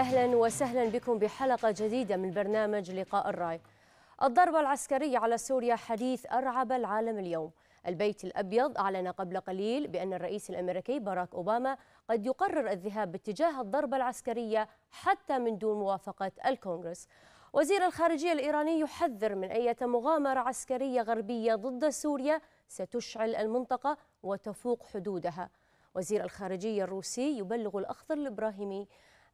أهلا وسهلا بكم بحلقة جديدة من برنامج لقاء الرأي الضربة العسكرية على سوريا حديث أرعب العالم اليوم البيت الأبيض أعلن قبل قليل بأن الرئيس الأمريكي باراك أوباما قد يقرر الذهاب باتجاه الضربة العسكرية حتى من دون موافقة الكونغرس وزير الخارجية الإيراني يحذر من أية مغامرة عسكرية غربية ضد سوريا ستشعل المنطقة وتفوق حدودها وزير الخارجية الروسي يبلغ الأخضر الإبراهيمي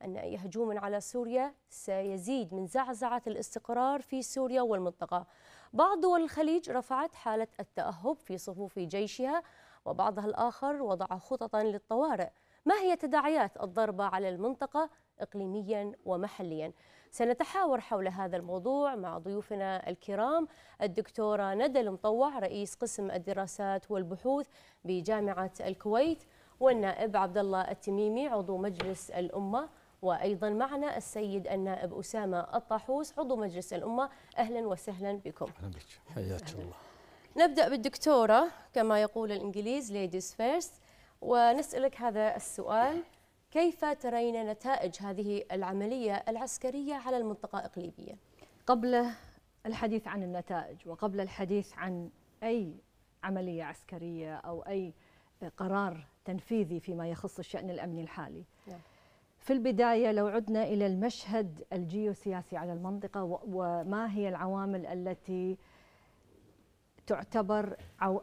أن أي هجوم على سوريا سيزيد من زعزعة الاستقرار في سوريا والمنطقة بعض دول الخليج رفعت حالة التأهب في صفوف جيشها وبعضها الآخر وضع خططا للطوارئ ما هي تداعيات الضربة على المنطقة إقليميا ومحليا سنتحاور حول هذا الموضوع مع ضيوفنا الكرام الدكتورة ندى المطوع رئيس قسم الدراسات والبحوث بجامعة الكويت والنائب عبد الله التميمي عضو مجلس الأمة وأيضا معنا السيد النائب أسامة الطاحوس عضو مجلس الأمة أهلا وسهلا بكم أهلا بك حياك الله نبدأ بالدكتورة كما يقول الإنجليز ليديز فيرست ونسألك هذا السؤال كيف ترين نتائج هذه العملية العسكرية على المنطقة الإقليمية؟ قبل الحديث عن النتائج وقبل الحديث عن أي عملية عسكرية أو أي قرار تنفيذي فيما يخص الشأن الأمني الحالي نعم. في البداية لو عدنا إلى المشهد الجيوسياسي على المنطقة وما هي العوامل التي تعتبر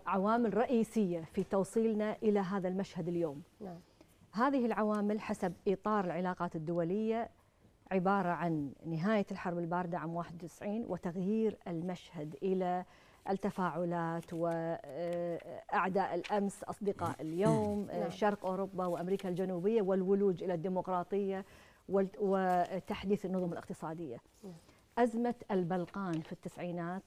عوامل رئيسية في توصيلنا إلى هذا المشهد اليوم نعم. هذه العوامل حسب إطار العلاقات الدولية عبارة عن نهاية الحرب الباردة عام 91 وتغيير المشهد إلى التفاعلات وأعداء الأمس أصدقاء اليوم نعم. شرق أوروبا وأمريكا الجنوبية والولوج إلى الديمقراطية وتحديث النظم الاقتصادية نعم. أزمة البلقان في التسعينات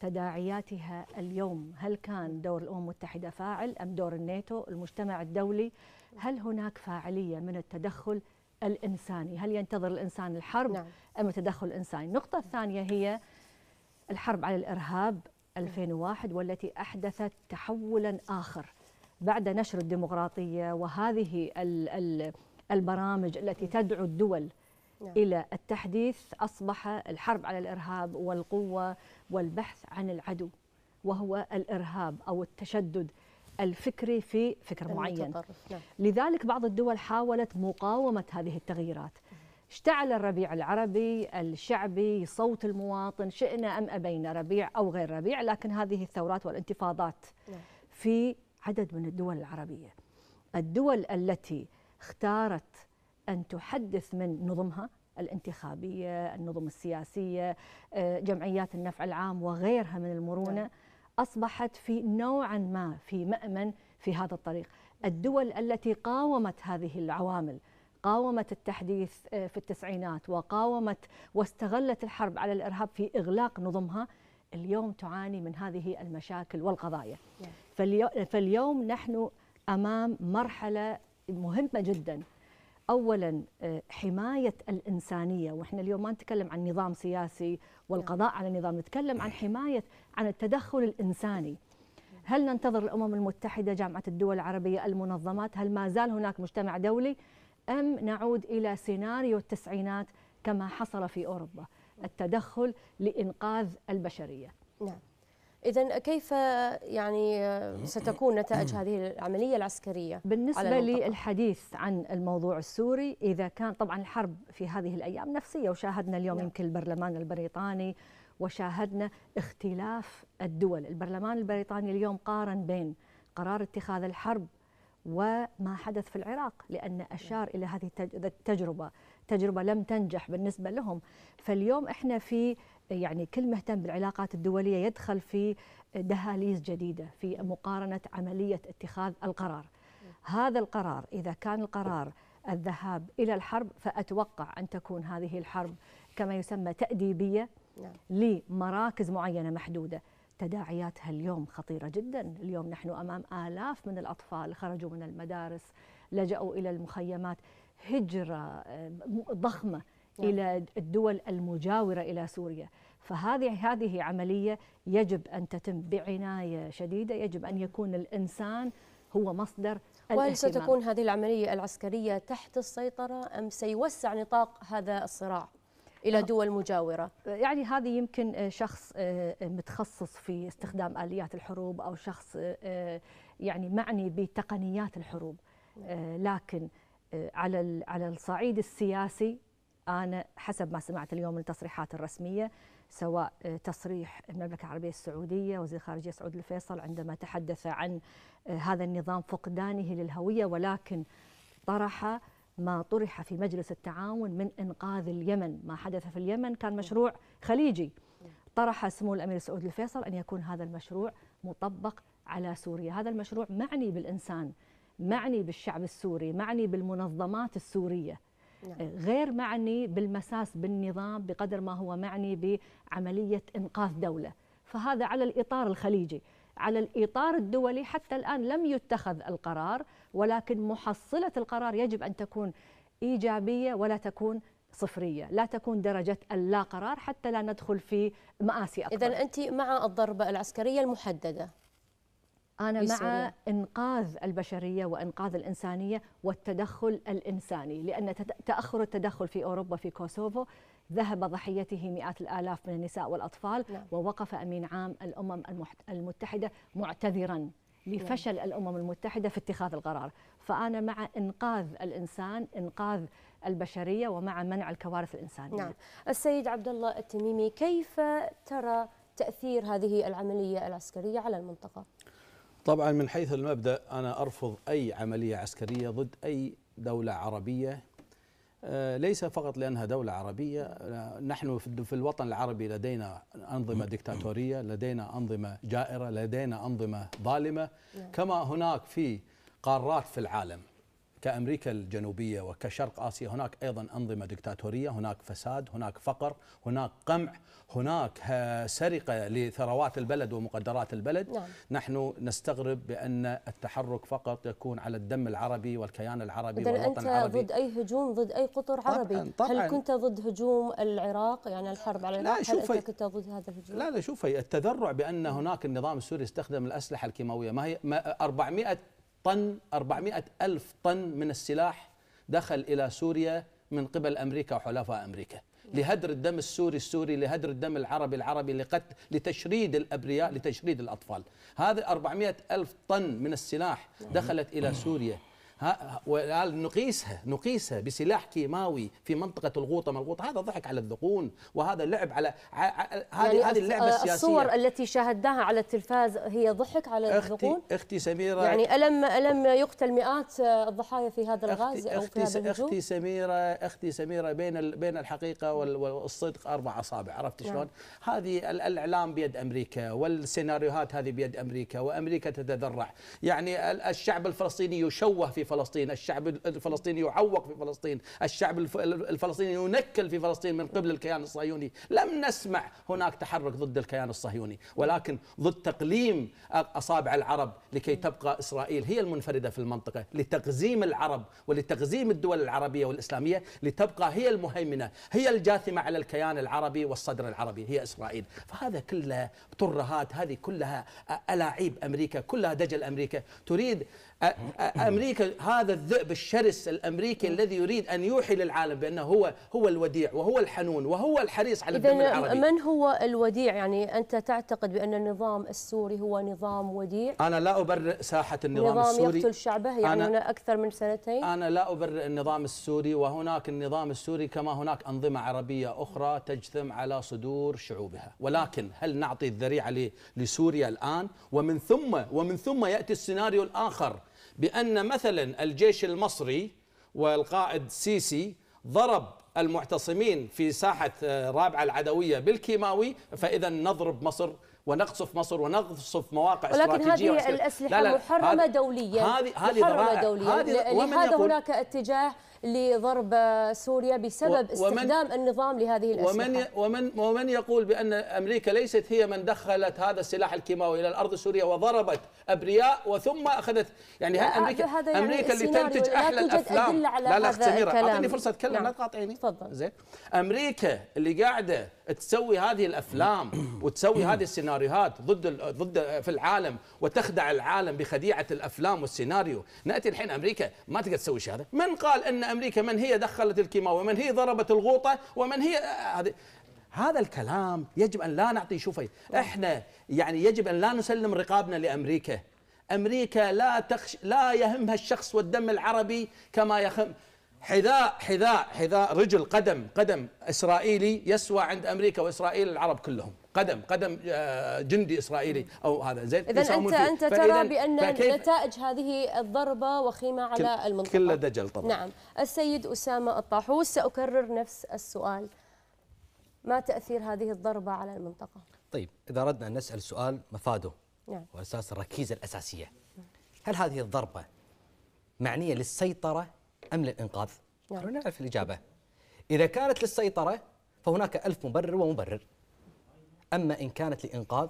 تداعياتها اليوم هل كان دور الأمم المتحدة فاعل أم دور الناتو المجتمع الدولي هل هناك فاعلية من التدخل الإنساني هل ينتظر الإنسان الحرب نعم. أم التدخل الإنساني النقطة الثانية هي الحرب على الإرهاب 2001 والتي أحدثت تحولا آخر بعد نشر الديمقراطية وهذه البرامج التي تدعو الدول نعم. إلى التحديث أصبح الحرب على الإرهاب والقوة والبحث عن العدو وهو الإرهاب أو التشدد الفكري في فكر معين نعم. لذلك بعض الدول حاولت مقاومة هذه التغييرات اشتعل الربيع العربي الشعبي صوت المواطن شئنا أم أبينا ربيع أو غير ربيع لكن هذه الثورات والانتفاضات نعم. في عدد من الدول العربية الدول التي اختارت أن تحدث من نظمها الانتخابية النظم السياسية آه، جمعيات النفع العام وغيرها من المرونة نعم. أصبحت في نوعا ما في مأمن في هذا الطريق الدول التي قاومت هذه العوامل قاومت التحديث آه، في التسعينات وقاومت واستغلت الحرب على الارهاب في اغلاق نظمها اليوم تعاني من هذه المشاكل والقضايا فاليوم نحن امام مرحله مهمه جدا اولا آه، حمايه الانسانيه واحنا اليوم ما نتكلم عن نظام سياسي والقضاء على النظام نتكلم عن حمايه عن التدخل الانساني هل ننتظر الامم المتحده جامعه الدول العربيه المنظمات هل ما زال هناك مجتمع دولي أم نعود إلى سيناريو التسعينات كما حصل في أوروبا التدخل لإنقاذ البشرية نعم إذا كيف يعني ستكون نتائج هذه العملية العسكرية؟ بالنسبة للحديث عن الموضوع السوري إذا كان طبعا الحرب في هذه الأيام نفسية وشاهدنا اليوم نعم. يمكن البرلمان البريطاني وشاهدنا اختلاف الدول، البرلمان البريطاني اليوم قارن بين قرار اتخاذ الحرب وما حدث في العراق لأن أشار إلى هذه التجربة تجربة لم تنجح بالنسبة لهم فاليوم إحنا في يعني كل مهتم بالعلاقات الدولية يدخل في دهاليز جديدة في مقارنة عملية اتخاذ القرار هذا القرار إذا كان القرار الذهاب إلى الحرب فأتوقع أن تكون هذه الحرب كما يسمى تأديبية نعم. لمراكز معينة محدودة تداعياتها اليوم خطيرة جدا اليوم نحن أمام آلاف من الأطفال خرجوا من المدارس لجأوا إلى المخيمات هجرة آه، ضخمة نعم. إلى الدول المجاورة إلى سوريا فهذه هذه عملية يجب أن تتم بعناية شديدة يجب أن يكون الإنسان هو مصدر وهل ستكون هذه العملية العسكرية تحت السيطرة أم سيوسع نطاق هذا الصراع؟ الى دول مجاوره يعني هذه يمكن آه، شخص آه، آه، متخصص في استخدام اليات الحروب او شخص يعني معني بتقنيات الحروب نعم. لكن على على الصعيد السياسي انا حسب ما سمعت اليوم من التصريحات الرسميه سواء تصريح المملكه العربيه السعوديه وزير الخارجيه سعود الفيصل عندما تحدث عن هذا النظام فقدانه للهويه ولكن طرح ما طرح في مجلس التعاون من إنقاذ اليمن ما حدث في اليمن كان نعم. مشروع خليجي نعم. طرح سمو الأمير سعود الفيصل أن يكون هذا المشروع مطبق على سوريا هذا المشروع معني بالإنسان معني بالشعب السوري معني بالمنظمات السورية نعم. آه، غير معني بالمساس بالنظام بقدر ما هو معني بعملية إنقاذ دولة فهذا على الإطار الخليجي على الإطار الدولي حتى الآن لم يتخذ القرار ولكن محصلة القرار يجب أن تكون إيجابية ولا تكون صفرية لا تكون درجة اللا قرار حتى لا ندخل في مآسي أكبر إذا أنت مع الضربة العسكرية المحددة أنا مع إنقاذ البشرية وإنقاذ الإنسانية والتدخل الإنساني لأن تأخر التدخل في أوروبا في كوسوفو ذهب ضحيته مئات الآلاف من النساء والأطفال لا. نعم. ووقف أمين عام الأمم المتحدة معتذرا لفشل نعم. الامم المتحده في اتخاذ القرار، فانا مع انقاذ الانسان، انقاذ البشريه ومع منع الكوارث الانسانيه. نعم، السيد عبد الله التميمي كيف ترى تاثير هذه العمليه العسكريه على المنطقه؟ طبعا من حيث المبدا انا ارفض اي عمليه عسكريه ضد اي دوله عربيه آه، ليس فقط لأنها دولة عربية آه، نحن في الوطن العربي لدينا أنظمة ديكتاتورية لدينا أنظمة جائرة لدينا أنظمة ظالمة نعم. كما هناك في قارات في العالم كأمريكا الجنوبية وكشرق آسيا هناك أيضا أنظمة دكتاتورية هناك فساد هناك فقر هناك قمع هناك سرقة لثروات البلد ومقدرات البلد نعم. نحن نستغرب بأن التحرك فقط يكون على الدم العربي والكيان العربي والوطن العربي أنت ضد أي هجوم ضد أي قطر طبعاً عربي طبعاً هل كنت ضد هجوم العراق يعني الحرب على العراق هل أنت كنت ضد هذا الهجوم لا لا شوفي التذرع بأن هناك النظام السوري استخدم الأسلحة الكيماوية ما هي ما 400 طن 400 ألف طن من السلاح دخل إلى سوريا من قبل أمريكا وحلفاء أمريكا لهدر الدم السوري السوري لهدر الدم العربي العربي لقتل لتشريد الأبرياء لتشريد الأطفال هذه 400 ألف طن من السلاح دخلت إلى سوريا ها نقيسها نقيسها بسلاح كيماوي في منطقه الغوطه الغوطه هذا ضحك على الذقون وهذا لعب على هذه يعني هذه اللعبه السياسيه الصور التي شاهدناها على التلفاز هي ضحك على أختي الذقون اختي سميره يعني الم الم يقتل مئات الضحايا في هذا الغاز أختي او في هذا اختي سميره اختي سميره بين بين الحقيقه والصدق اربع اصابع عرفت نعم. شلون؟ هذه الاعلام بيد امريكا والسيناريوهات هذه بيد امريكا وامريكا تتذرع يعني الشعب الفلسطيني يشوه في فلسطين الشعب الفلسطيني يعوق في فلسطين الشعب الفلسطيني ينكل في فلسطين من قبل الكيان الصهيوني لم نسمع هناك تحرك ضد الكيان الصهيوني ولكن ضد تقليم أصابع العرب لكي تبقى إسرائيل هي المنفردة في المنطقة لتقزيم العرب ولتقزيم الدول العربية والإسلامية لتبقى هي المهيمنة هي الجاثمة على الكيان العربي والصدر العربي هي إسرائيل فهذا كله ترهات هذه كلها ألاعيب أمريكا كلها دجل أمريكا تريد امريكا هذا الذئب الشرس الامريكي الذي يريد ان يوحي للعالم بانه هو هو الوديع وهو الحنون وهو الحريص على الدم العربي من هو الوديع يعني انت تعتقد بان النظام السوري هو نظام وديع انا لا ابرئ ساحه النظام نظام السوري يقتل شعبه يعني هنا اكثر من سنتين انا لا ابرئ النظام السوري وهناك النظام السوري كما هناك انظمه عربيه اخرى تجثم على صدور شعوبها ولكن هل نعطي الذريعه لسوريا الان ومن ثم ومن ثم ياتي السيناريو الاخر بأن مثلا الجيش المصري والقائد سيسي ضرب المعتصمين في ساحة آه، رابعة العدوية بالكيماوي فإذا نضرب مصر ونقصف مصر ونقصف مواقع ولكن استراتيجيه ولكن هذه الاسلحه محرمه دوليا هذه هذه محرمه دوليا لهذا هناك اتجاه لضرب سوريا بسبب استخدام النظام لهذه الأسلحة ومن, ومن, ومن يقول بأن أمريكا ليست هي من دخلت هذا السلاح الكيماوي إلى الأرض السورية وضربت أبرياء وثم أخذت يعني هل أمريكا, يعني أمريكا اللي تنتج أحلى الأفلام لا لا هذا سميرة أعطيني فرصة أتكلم نعم. لا تقاطعيني تفضل زين أمريكا اللي قاعدة تسوي هذه الأفلام وتسوي هذه السيناريوهات ضد ضد في العالم وتخدع العالم بخديعة الأفلام والسيناريو نأتي الحين أمريكا ما تقدر تسوي شيء هذا من قال أن امريكا من هي دخلت الكيماوي ومن هي ضربت الغوطه ومن هي آه، آه، هذه هذا الكلام يجب ان لا نعطي شوفي احنا يعني يجب ان لا نسلم رقابنا لامريكا امريكا لا تخش لا يهمها الشخص والدم العربي كما يهم حذاء حذاء حذاء رجل قدم قدم اسرائيلي يسوى عند امريكا واسرائيل العرب كلهم قدم قدم آه، جندي اسرائيلي او هذا زين اذا انت انت ترى بان نتائج هذه الضربه وخيمه على المنطقه كل دجل طبعا نعم السيد اسامه الطاحوس ساكرر نفس السؤال ما تاثير هذه الضربه على المنطقه طيب اذا اردنا ان نسال سؤال مفاده نعم واساس الركيزه الاساسيه هل هذه الضربه معنيه للسيطره ام للانقاذ؟ نعم نعرف الاجابه اذا كانت للسيطره فهناك ألف مبرر ومبرر أما إن كانت لإنقاذ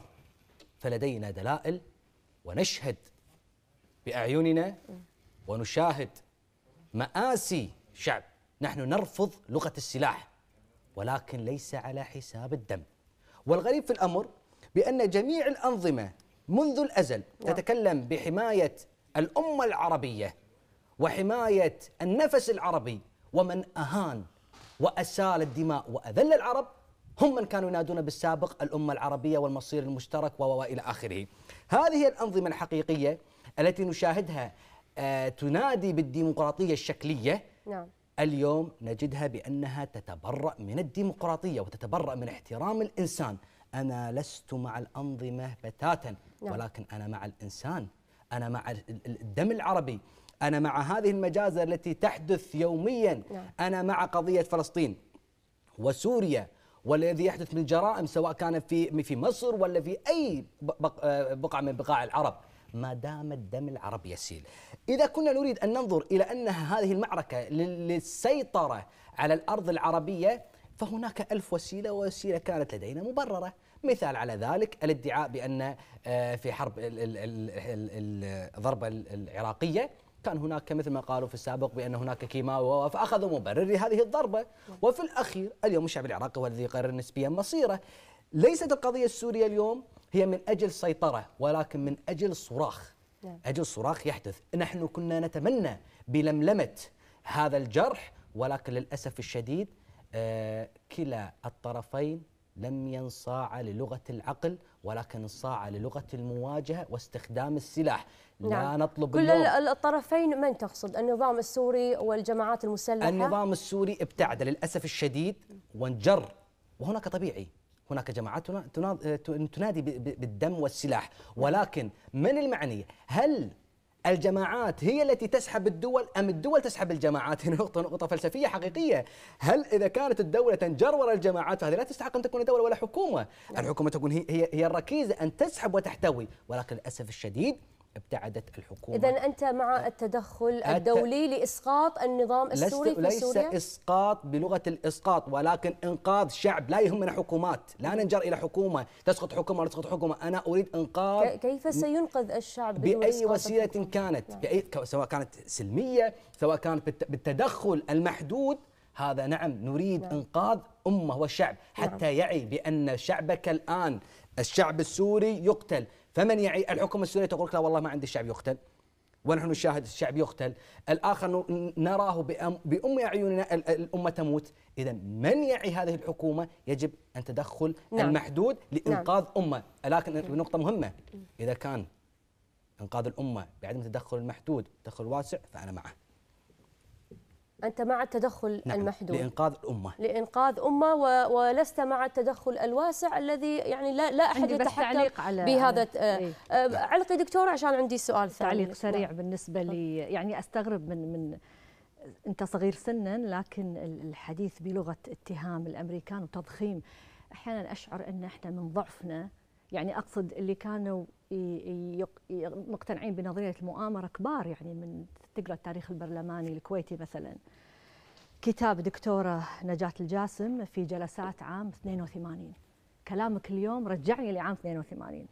فلدينا دلائل ونشهد بأعيننا ونشاهد مآسي شعب نحن نرفض لغة السلاح ولكن ليس على حساب الدم والغريب في الأمر بأن جميع الأنظمة منذ الأزل نعم. تتكلم بحماية الأمة العربية وحماية النفس العربي ومن أهان وأسال الدماء وأذل العرب هم من كانوا ينادون بالسابق الأمة العربية والمصير المشترك وإلى آخره هذه الأنظمة الحقيقية التي نشاهدها آه، تنادي بالديمقراطية الشكلية نعم. اليوم نجدها بأنها تتبرأ من الديمقراطية وتتبرأ من احترام الإنسان أنا لست مع الأنظمة بتاتا نعم. ولكن أنا مع الإنسان أنا مع الدم العربي أنا مع هذه المجازر التي تحدث يوميا نعم. أنا مع قضية فلسطين وسوريا والذي يحدث من جرائم سواء كان في في مصر ولا في اي آه، بقعه من بقاع العرب ما دام الدم العربي يسيل اذا كنا نريد ان ننظر الى انها هذه المعركه للسيطره على الارض العربيه فهناك ألف وسيله ووسيله كانت لدينا مبرره مثال على ذلك الادعاء بان آه، في حرب الضربه العراقيه كان هناك مثل ما قالوا في السابق بان هناك كيماوي فاخذوا مبرر لهذه الضربه وفي الاخير اليوم الشعب العراقي هو الذي يقرر نسبيا مصيره ليست القضيه السوريه اليوم هي من اجل سيطره ولكن من اجل صراخ نعم. اجل صراخ يحدث نحن كنا نتمنى بلملمه هذا الجرح ولكن للاسف الشديد آه، كلا الطرفين لم ينصاع للغه العقل ولكن انصاع للغه المواجهه واستخدام السلاح نعم. لا نطلب كل اللوم. الطرفين من تقصد النظام السوري والجماعات المسلحة النظام السوري ابتعد للأسف الشديد وانجر وهناك طبيعي هناك جماعات تنادي بالدم والسلاح ولكن من المعني هل الجماعات هي التي تسحب الدول أم الدول تسحب الجماعات هنا نقطة نقطة فلسفية حقيقية هل إذا كانت الدولة تنجر وراء الجماعات فهذه لا تستحق أن تكون دولة ولا حكومة نعم. الحكومة تكون هي, هي الركيزة أن تسحب وتحتوي ولكن للأسف الشديد ابتعدت الحكومه اذا انت مع أه. التدخل الدولي لاسقاط النظام السوري في سوريا ليس اسقاط بلغه الاسقاط ولكن انقاذ شعب لا يهمنا حكومات لا ننجر الى حكومه تسقط حكومه ولا تسقط حكومه انا اريد انقاذ كيف سينقذ الشعب باي وسيله الحكومة. كانت بأي نعم. سواء كانت سلميه سواء كانت بالتدخل المحدود هذا نعم نريد نعم. انقاذ امه والشعب نعم. حتى نعم. يعي بان شعبك الان الشعب السوري يقتل فمن يعي الحكومه السوريه تقول لك لا والله ما عندي الشعب يقتل ونحن نشاهد الشعب يقتل الآخر نراه بأم, أعيننا الأمة تموت إذا من يعي هذه الحكومة يجب أن تدخل نعم. المحدود لإنقاذ نعم. أمة لكن نعم. نقطة مهمة إذا كان إنقاذ الأمة بعدم تدخل المحدود تدخل واسع فأنا معه أنت مع التدخل نعم المحدود لإنقاذ أمة لإنقاذ أمة و... ولست مع التدخل الواسع الذي يعني لا, لا أحد يتحكم على بهذا على... إيه؟ آه، آه، علقي دكتور عشان عندي سؤال ثاني تعليق سريع بالنسبة لي يعني أستغرب من من أنت صغير سنا لكن الحديث بلغة اتهام الأمريكان وتضخيم أحيانا أشعر أن إحنا من ضعفنا يعني اقصد اللي كانوا مقتنعين بنظريه المؤامره كبار يعني من تقرا التاريخ البرلماني الكويتي مثلا كتاب دكتوره نجاه الجاسم في جلسات عام 82 كلامك اليوم رجعني لعام 82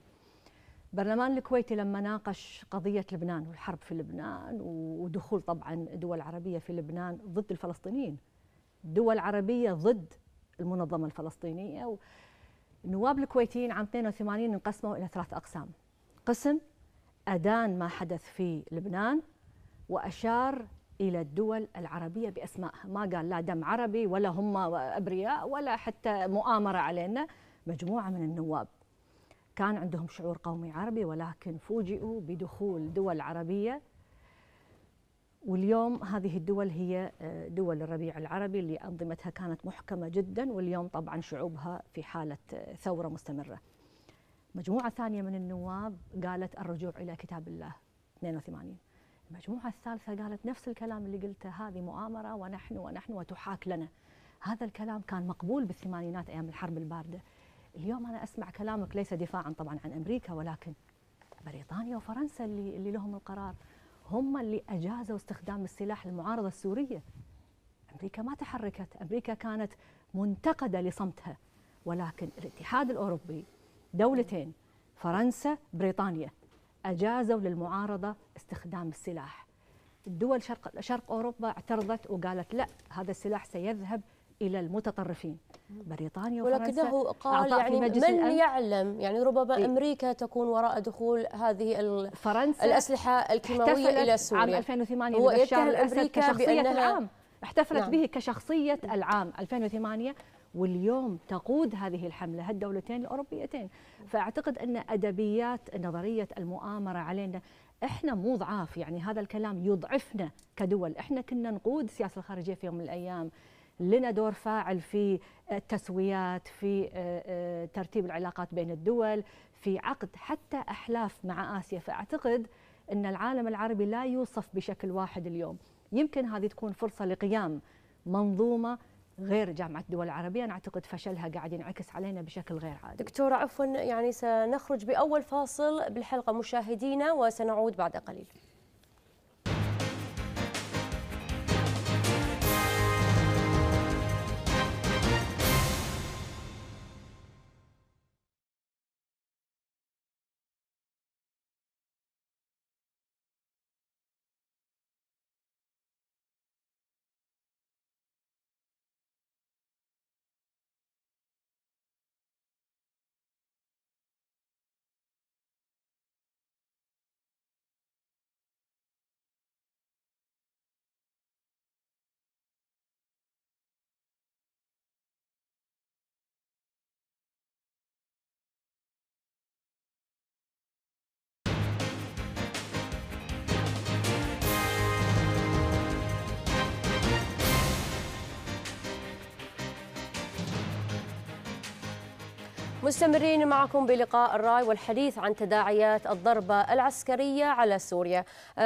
برلمان الكويتي لما ناقش قضية لبنان والحرب في لبنان ودخول طبعا دول عربية في لبنان ضد الفلسطينيين دول عربية ضد المنظمة الفلسطينية النواب الكويتيين عام 82 انقسموا إلى ثلاث أقسام قسم أدان ما حدث في لبنان وأشار إلى الدول العربية بأسمائها ما قال لا دم عربي ولا هم أبرياء ولا حتى مؤامرة علينا مجموعة من النواب كان عندهم شعور قومي عربي ولكن فوجئوا بدخول دول عربية واليوم هذه الدول هي آه، دول الربيع العربي اللي أنظمتها كانت محكمة جدا واليوم طبعا شعوبها في حالة آه، ثورة مستمرة مجموعة ثانية من النواب قالت الرجوع إلى كتاب الله 82 المجموعة الثالثة قالت نفس الكلام اللي قلته هذه مؤامرة ونحن ونحن وتحاك لنا هذا الكلام كان مقبول بالثمانينات أيام الحرب الباردة اليوم أنا أسمع كلامك ليس دفاعا طبعا عن أمريكا ولكن بريطانيا وفرنسا اللي, اللي لهم القرار هم اللي أجازوا استخدام السلاح للمعارضة السورية أمريكا ما تحركت أمريكا كانت منتقدة لصمتها ولكن الاتحاد الأوروبي دولتين فرنسا بريطانيا أجازوا للمعارضة استخدام السلاح الدول شرق, شرق أوروبا اعترضت وقالت لا هذا السلاح سيذهب الى المتطرفين بريطانيا وفرنسا ولكنه قال يعني من يعلم يعني ربما إيه. امريكا تكون وراء دخول هذه فرنسا الاسلحه الكيماويه الى سوريا عام 2008 هو يتهم امريكا كشخصيه العام احتفلت نعم. به كشخصيه العام 2008 واليوم تقود هذه الحملة هالدولتين الأوروبيتين فأعتقد أن أدبيات نظرية المؤامرة علينا احنا مو ضعاف يعني هذا الكلام يضعفنا كدول احنا كنا نقود السياسه الخارجيه في يوم من الايام لنا دور فاعل في التسويات في آه، آه، ترتيب العلاقات بين الدول في عقد حتى أحلاف مع آسيا فأعتقد أن العالم العربي لا يوصف بشكل واحد اليوم يمكن هذه تكون فرصة لقيام منظومة غير جامعة الدول العربية أنا أعتقد فشلها قاعد ينعكس علينا بشكل غير عادي دكتورة عفوا يعني سنخرج بأول فاصل بالحلقة مشاهدينا وسنعود بعد قليل مستمرين معكم بلقاء الراي والحديث عن تداعيات الضربة العسكرية على سوريا آه،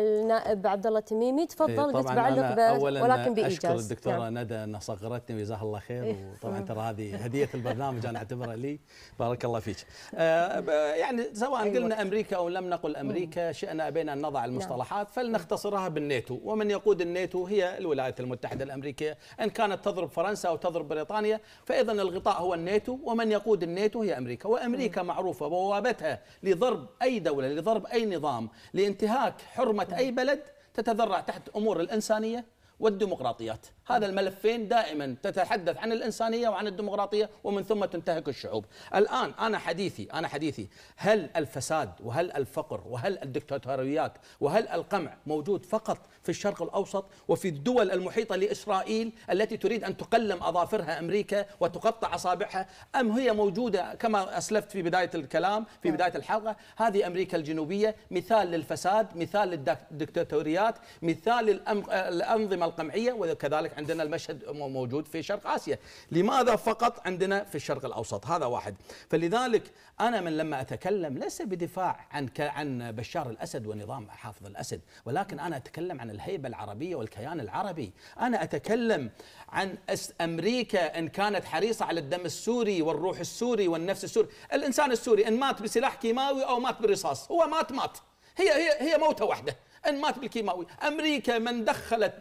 النائب عبد الله تميمي تفضل إيه، قلت بعلق ولكن بإيجاز أشكر نعم. الدكتورة نعم. ندى انها صغرتني وجزاها الله خير إيه. وطبعا ترى هذه هدية البرنامج أنا أعتبرها لي بارك الله فيك آه، يعني سواء أيوة. قلنا أمريكا أو لم نقل أمريكا شئنا بين أن نضع نعم. المصطلحات فلنختصرها بالناتو ومن يقود الناتو هي الولايات المتحدة الأمريكية إن كانت تضرب فرنسا أو تضرب بريطانيا فإذا الغطاء هو الناتو ومن يقود الناتو هي أمريكا وأمريكا معروفة بوابتها لضرب أي دولة لضرب أي نظام لانتهاك حرمة أي بلد تتذرع تحت أمور الإنسانية والديمقراطيات هذا الملفين دائما تتحدث عن الإنسانية وعن الديمقراطية ومن ثم تنتهك الشعوب الآن أنا حديثي أنا حديثي هل الفساد وهل الفقر وهل الدكتاتوريات وهل القمع موجود فقط في الشرق الأوسط وفي الدول المحيطة لإسرائيل التي تريد أن تقلم أظافرها أمريكا وتقطع أصابعها أم هي موجودة كما أسلفت في بداية الكلام في نعم. بداية الحلقة هذه أمريكا الجنوبية مثال للفساد مثال للدكتاتوريات مثال الأنظمة القمعية وكذلك عندنا المشهد موجود في شرق آسيا لماذا فقط عندنا في الشرق الأوسط هذا واحد فلذلك أنا من لما أتكلم ليس بدفاع عن عن بشار الأسد ونظام حافظ الأسد ولكن أنا أتكلم عن الهيبة العربية والكيان العربي أنا أتكلم عن أمريكا إن كانت حريصة على الدم السوري والروح السوري والنفس السوري الإنسان السوري إن مات بسلاح كيماوي أو مات برصاص هو مات مات هي هي هي موته واحده مات بالكيماوي امريكا من دخلت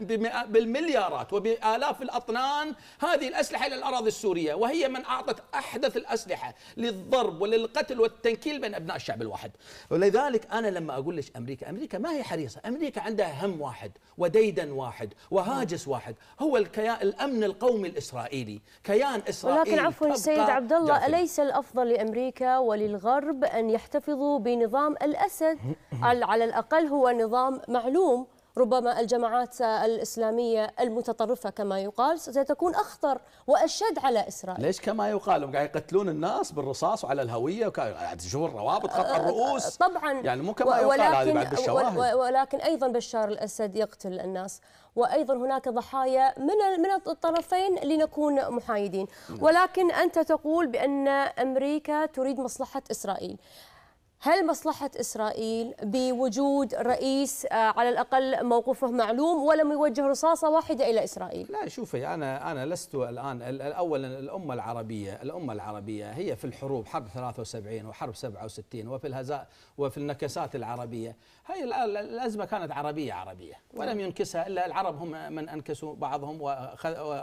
بالمليارات وبالاف الاطنان هذه الاسلحه الى الاراضي السوريه وهي من اعطت احدث الاسلحه للضرب وللقتل والتنكيل بين ابناء الشعب الواحد ولذلك انا لما اقول لك امريكا امريكا ما هي حريصه امريكا عندها هم واحد وديدا واحد وهاجس واحد هو الكيان الامن القومي الاسرائيلي كيان اسرائيلي ولكن عفوا سيد عبد الله اليس الافضل لامريكا وللغرب ان يحتفظوا بنظام الاسد على الاقل هو نظام معلوم ربما الجماعات الإسلامية المتطرفة كما يقال ستكون أخطر وأشد على إسرائيل ليش كما يقال هم قاعد يقتلون الناس بالرصاص وعلى الهوية شوف الروابط خط آه، آه، الرؤوس طبعا يعني مو كما يقال هذه بعد الشواهد ولكن أيضا بشار الأسد يقتل الناس وايضا هناك ضحايا من من الطرفين لنكون محايدين نعم. ولكن انت تقول بان امريكا تريد مصلحه اسرائيل هل مصلحة إسرائيل بوجود رئيس آه، على الأقل موقفه معلوم ولم يوجه رصاصة واحدة إلى إسرائيل؟ لا شوفي أنا أنا لست الآن أولا الأمة العربية الأمة العربية هي في الحروب حرب 73 وحرب 67 وفي الهزاء وفي النكسات العربية هاي الأزمة كانت عربية عربية ولم ينكسها إلا العرب هم من أنكسوا بعضهم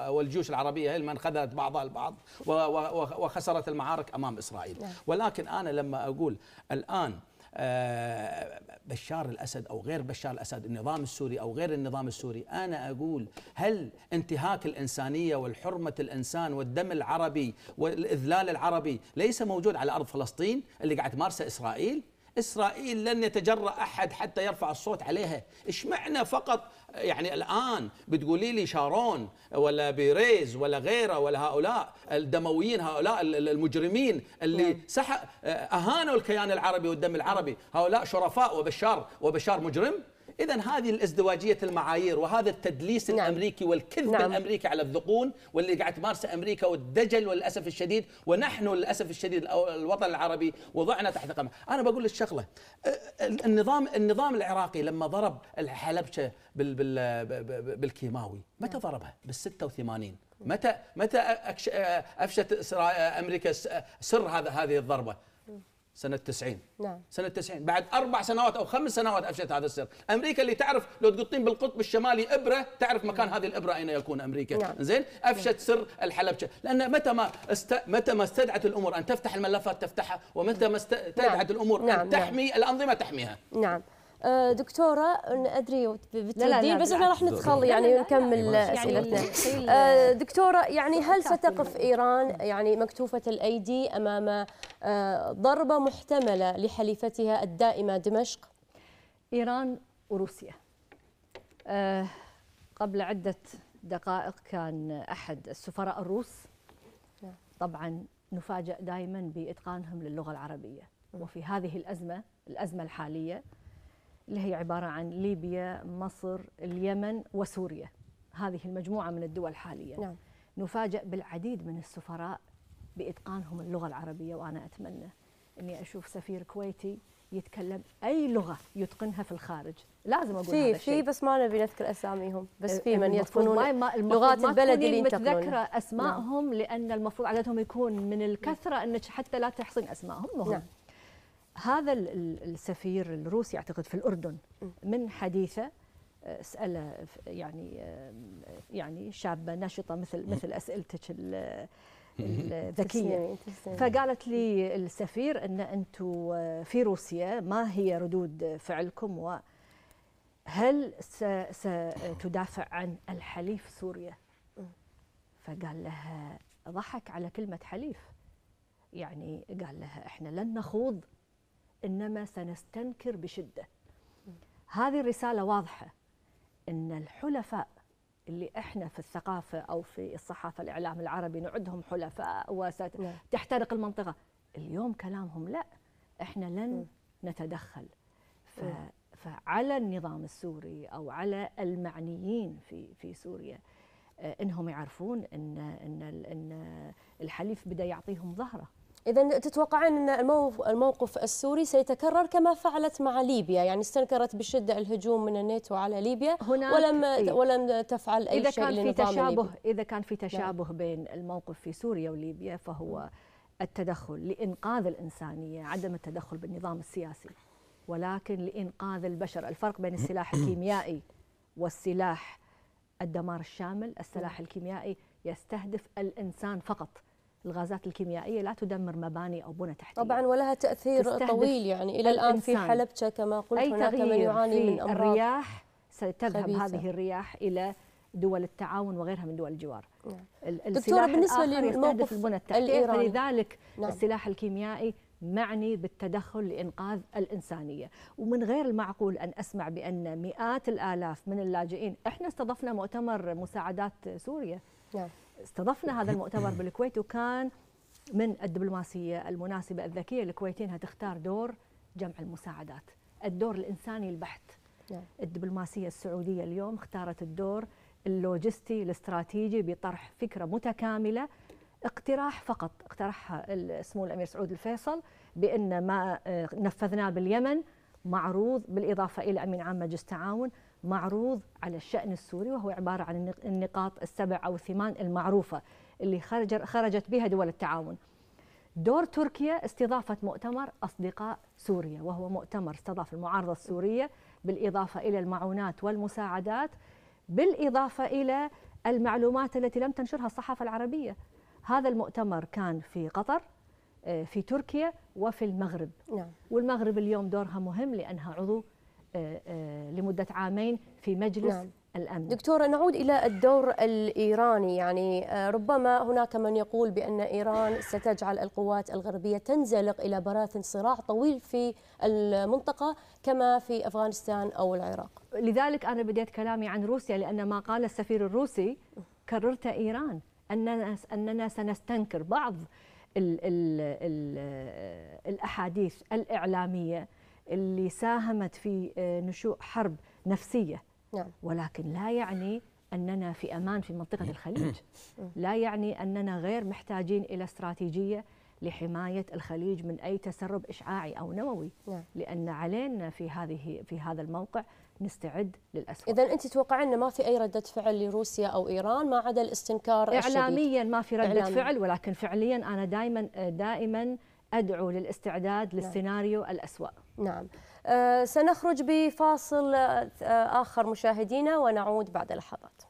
والجيوش العربية هي من خذلت بعضها البعض وخسرت المعارك أمام إسرائيل نعم. ولكن أنا لما أقول الآن آه، بشار الاسد او غير بشار الاسد النظام السوري او غير النظام السوري انا اقول هل انتهاك الانسانيه والحرمه الانسان والدم العربي والاذلال العربي ليس موجود على ارض فلسطين اللي قاعد تمارسه اسرائيل إسرائيل لن يتجرأ أحد حتى يرفع الصوت عليها إيش معنى فقط يعني الآن بتقولي لي شارون ولا بيريز ولا غيره ولا هؤلاء الدمويين هؤلاء المجرمين اللي نعم. سحق أهانوا الكيان العربي والدم العربي هؤلاء شرفاء وبشار وبشار مجرم إذا هذه الازدواجية المعايير وهذا التدليس نعم. الأمريكي والكذب نعم. الأمريكي على الذقون واللي قاعد تمارسه أمريكا والدجل والأسف الشديد ونحن للأسف الشديد الوطن العربي وضعنا تحت قمع أنا بقول لك شغلة النظام النظام العراقي لما ضرب الحلبشة بال بال بالكيماوي متى نعم. ضربها؟ بال 86 متى متى أفشت أمريكا سر هذا هذه الضربة؟ نعم. سنة 90 نعم سنة 90 بعد أربع سنوات أو خمس سنوات أفشت هذا السر أمريكا اللي تعرف لو تقطين بالقطب الشمالي إبرة تعرف مكان نعم. هذه الإبرة أين يكون أمريكا نعم. زين أفشت نعم. سر الحلبشة لأن متى ما است... متى ما استدعت الأمور أن تفتح الملفات تفتحها ومتى ما استدعت نعم. الأمور نعم. أن نعم. تحمي نعم. الأنظمة تحميها نعم آه، دكتوره ادري بتردين بس احنا راح ندخل يعني نكمل اسئلتنا يعني آه، دكتوره يعني هل ستقف ايران يعني مكتوفه الايدي امام آه، ضربه محتمله لحليفتها الدائمه دمشق ايران وروسيا قبل عده دقائق كان احد السفراء الروس طبعا نفاجأ دائما بإتقانهم للغة العربية وفي هذه الأزمة الأزمة الحالية اللي هي عبارة عن ليبيا مصر اليمن وسوريا هذه المجموعة من الدول حاليا نعم. نفاجأ بالعديد من السفراء بإتقانهم اللغة العربية وأنا أتمنى أني أشوف سفير كويتي يتكلم اي لغه يتقنها في الخارج لازم اقول في هذا الشيء في بس ما نبي نذكر اساميهم بس في من يتقنون لغات البلد اللي يتقنون متذكره اسمائهم نعم. لان المفروض عددهم يكون من الكثره نعم. انك حتى لا تحصين اسمائهم مهم نعم. هذا السفير الروسي اعتقد في الاردن من حديثه اساله آه، يعني يعني شابه نشطه مثل مثل اسئلتك الذكيه فقالت لي السفير ان انتم آه، في روسيا ما هي ردود فعلكم و هل ستدافع عن الحليف سوريا؟ فقال لها ضحك على كلمه حليف يعني قال لها احنا لن نخوض انما سنستنكر بشده هذه الرساله واضحه ان الحلفاء اللي احنا في الثقافه او في الصحافه الاعلام العربي نعدهم حلفاء وستحترق نعم. المنطقه اليوم كلامهم لا احنا لن نعم. نتدخل ف نعم. فعلى النظام السوري او على المعنيين في في سوريا آه، انهم يعرفون ان ان ان الحليف بدا يعطيهم ظهره إذا تتوقعين أن الموقف السوري سيتكرر كما فعلت مع ليبيا يعني استنكرت بشدة الهجوم من الناتو على ليبيا ولم إيه؟ ولم تفعل أي إذا شيء كان في تشابه ليبيا. إذا كان في نعم. تشابه لا. بين الموقف في سوريا وليبيا فهو التدخل لإنقاذ الإنسانية عدم التدخل بالنظام السياسي ولكن لإنقاذ البشر الفرق بين السلاح الكيميائي والسلاح الدمار الشامل السلاح الكيميائي يستهدف الإنسان فقط الغازات الكيميائيه لا تدمر مباني او بنى تحتيه طبعا ولها تاثير طويل يعني الى الان في حلبشة كما قلت هناك من يعاني من امراض الرياح ستذهب خبيثة. هذه الرياح الى دول التعاون وغيرها من دول الجوار نعم. دكتورة بالنسبة للموقف البنى التحتية نعم. فلذلك نعم. السلاح الكيميائي معني بالتدخل لإنقاذ الإنسانية ومن غير المعقول أن أسمع بأن مئات الآلاف من اللاجئين إحنا استضفنا مؤتمر مساعدات سوريا نعم. استضفنا هذا المؤتمر إيه. بالكويت وكان من الدبلوماسية المناسبة الذكية الكويتين هتختار دور جمع المساعدات الدور الإنساني البحت نعم. الدبلوماسية السعودية اليوم اختارت الدور اللوجستي الاستراتيجي بطرح فكرة متكاملة اقتراح فقط اقترحها سمو الأمير سعود الفيصل بأن ما آه، نفذناه باليمن معروض بالإضافة إلى أمين عام مجلس التعاون معروض على الشأن السوري وهو عبارة عن النقاط السبع أو الثمان المعروفة اللي خرجت بها دول التعاون دور تركيا استضافة مؤتمر أصدقاء سوريا وهو مؤتمر استضاف المعارضة السورية بالإضافة إلى المعونات والمساعدات بالإضافة إلى المعلومات التي لم تنشرها الصحافة العربية هذا المؤتمر كان في قطر آه، في تركيا وفي المغرب نعم. والمغرب اليوم دورها مهم لأنها عضو آه، آه، لمدة عامين في مجلس نعم. الأمن دكتورة نعود إلى الدور الإيراني يعني آه، ربما هناك من يقول بأن إيران ستجعل القوات الغربية تنزلق إلى براثن صراع طويل في المنطقة كما في أفغانستان أو العراق لذلك أنا بديت كلامي عن روسيا لأن ما قال السفير الروسي كررت إيران أننا, أننا سنستنكر بعض الـ الـ الـ الأحاديث الإعلامية اللي ساهمت في آه، نشوء حرب نفسية نعم. ولكن لا يعني أننا في أمان في منطقة الخليج لا يعني أننا غير محتاجين إلى استراتيجية لحماية الخليج من أي تسرب إشعاعي أو نووي نعم. لأن علينا في هذه في هذا الموقع نستعد للأسوأ إذا أنت توقعين ما في أي ردة فعل لروسيا أو إيران ما عدا الاستنكار إعلاميا الشديد. ما في ردة إعلامي. فعل ولكن فعليا أنا دائما آه، دائما أدعو للاستعداد نعم. للسيناريو نعم. الأسوأ نعم آه، سنخرج بفاصل آه، آخر مشاهدينا ونعود بعد لحظات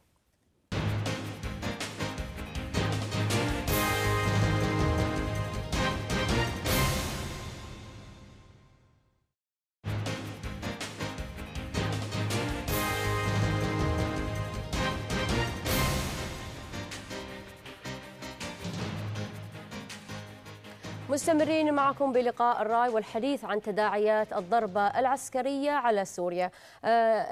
مستمرين معكم بلقاء الراي والحديث عن تداعيات الضربة العسكرية على سوريا آه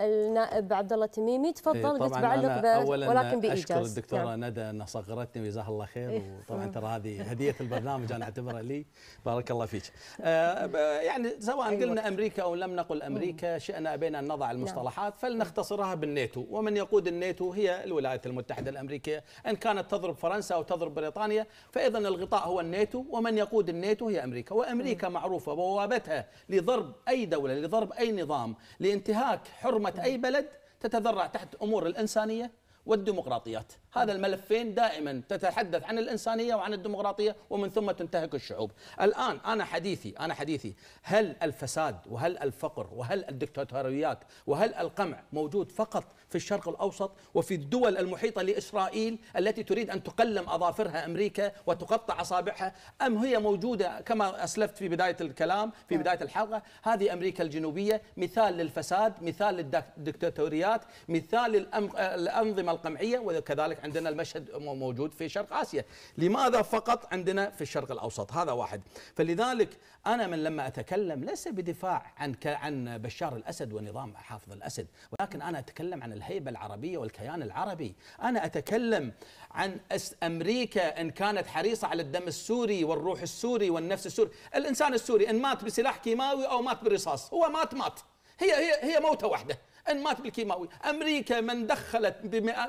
النائب عبد الله تميمي تفضل إيه، قلت بعلق ولكن بإيجاز أشكر الدكتورة نعم. ندى انها صغرتني وجزاها الله خير إيه. وطبعا ترى هذه هدية البرنامج أنا أعتبرها لي بارك الله فيك آه يعني سواء أيوة. قلنا أمريكا أو لم نقل أمريكا شئنا أبينا أن نضع نعم. المصطلحات فلنختصرها بالناتو ومن يقود الناتو هي الولايات المتحدة الأمريكية إن كانت تضرب فرنسا أو تضرب بريطانيا فإذا الغطاء هو الناتو ومن يقود الناتو الناتو هي أمريكا وأمريكا معروفة بوابتها لضرب أي دولة لضرب أي نظام لانتهاك حرمة أي بلد تتذرع تحت أمور الإنسانية والديمقراطيات هذا الملفين دائما تتحدث عن الإنسانية وعن الديمقراطية ومن ثم تنتهك الشعوب الآن أنا حديثي أنا حديثي هل الفساد وهل الفقر وهل الدكتاتوريات وهل القمع موجود فقط في الشرق الأوسط وفي الدول المحيطة لإسرائيل التي تريد أن تقلم أظافرها أمريكا وتقطع أصابعها أم هي موجودة كما أسلفت في بداية الكلام في بداية الحلقة هذه أمريكا الجنوبية مثال للفساد مثال للدكتاتوريات مثال للأنظمة القمعية وكذلك عندنا المشهد موجود في شرق آسيا لماذا فقط عندنا في الشرق الأوسط هذا واحد فلذلك أنا من لما أتكلم ليس بدفاع عن عن بشار الأسد ونظام حافظ الأسد ولكن أنا أتكلم عن الهيبة العربية والكيان العربي أنا أتكلم عن أمريكا إن كانت حريصة على الدم السوري والروح السوري والنفس السوري الإنسان السوري إن مات بسلاح كيماوي أو مات برصاص هو مات مات هي هي هي موته واحده مات بالكيماوي امريكا من دخلت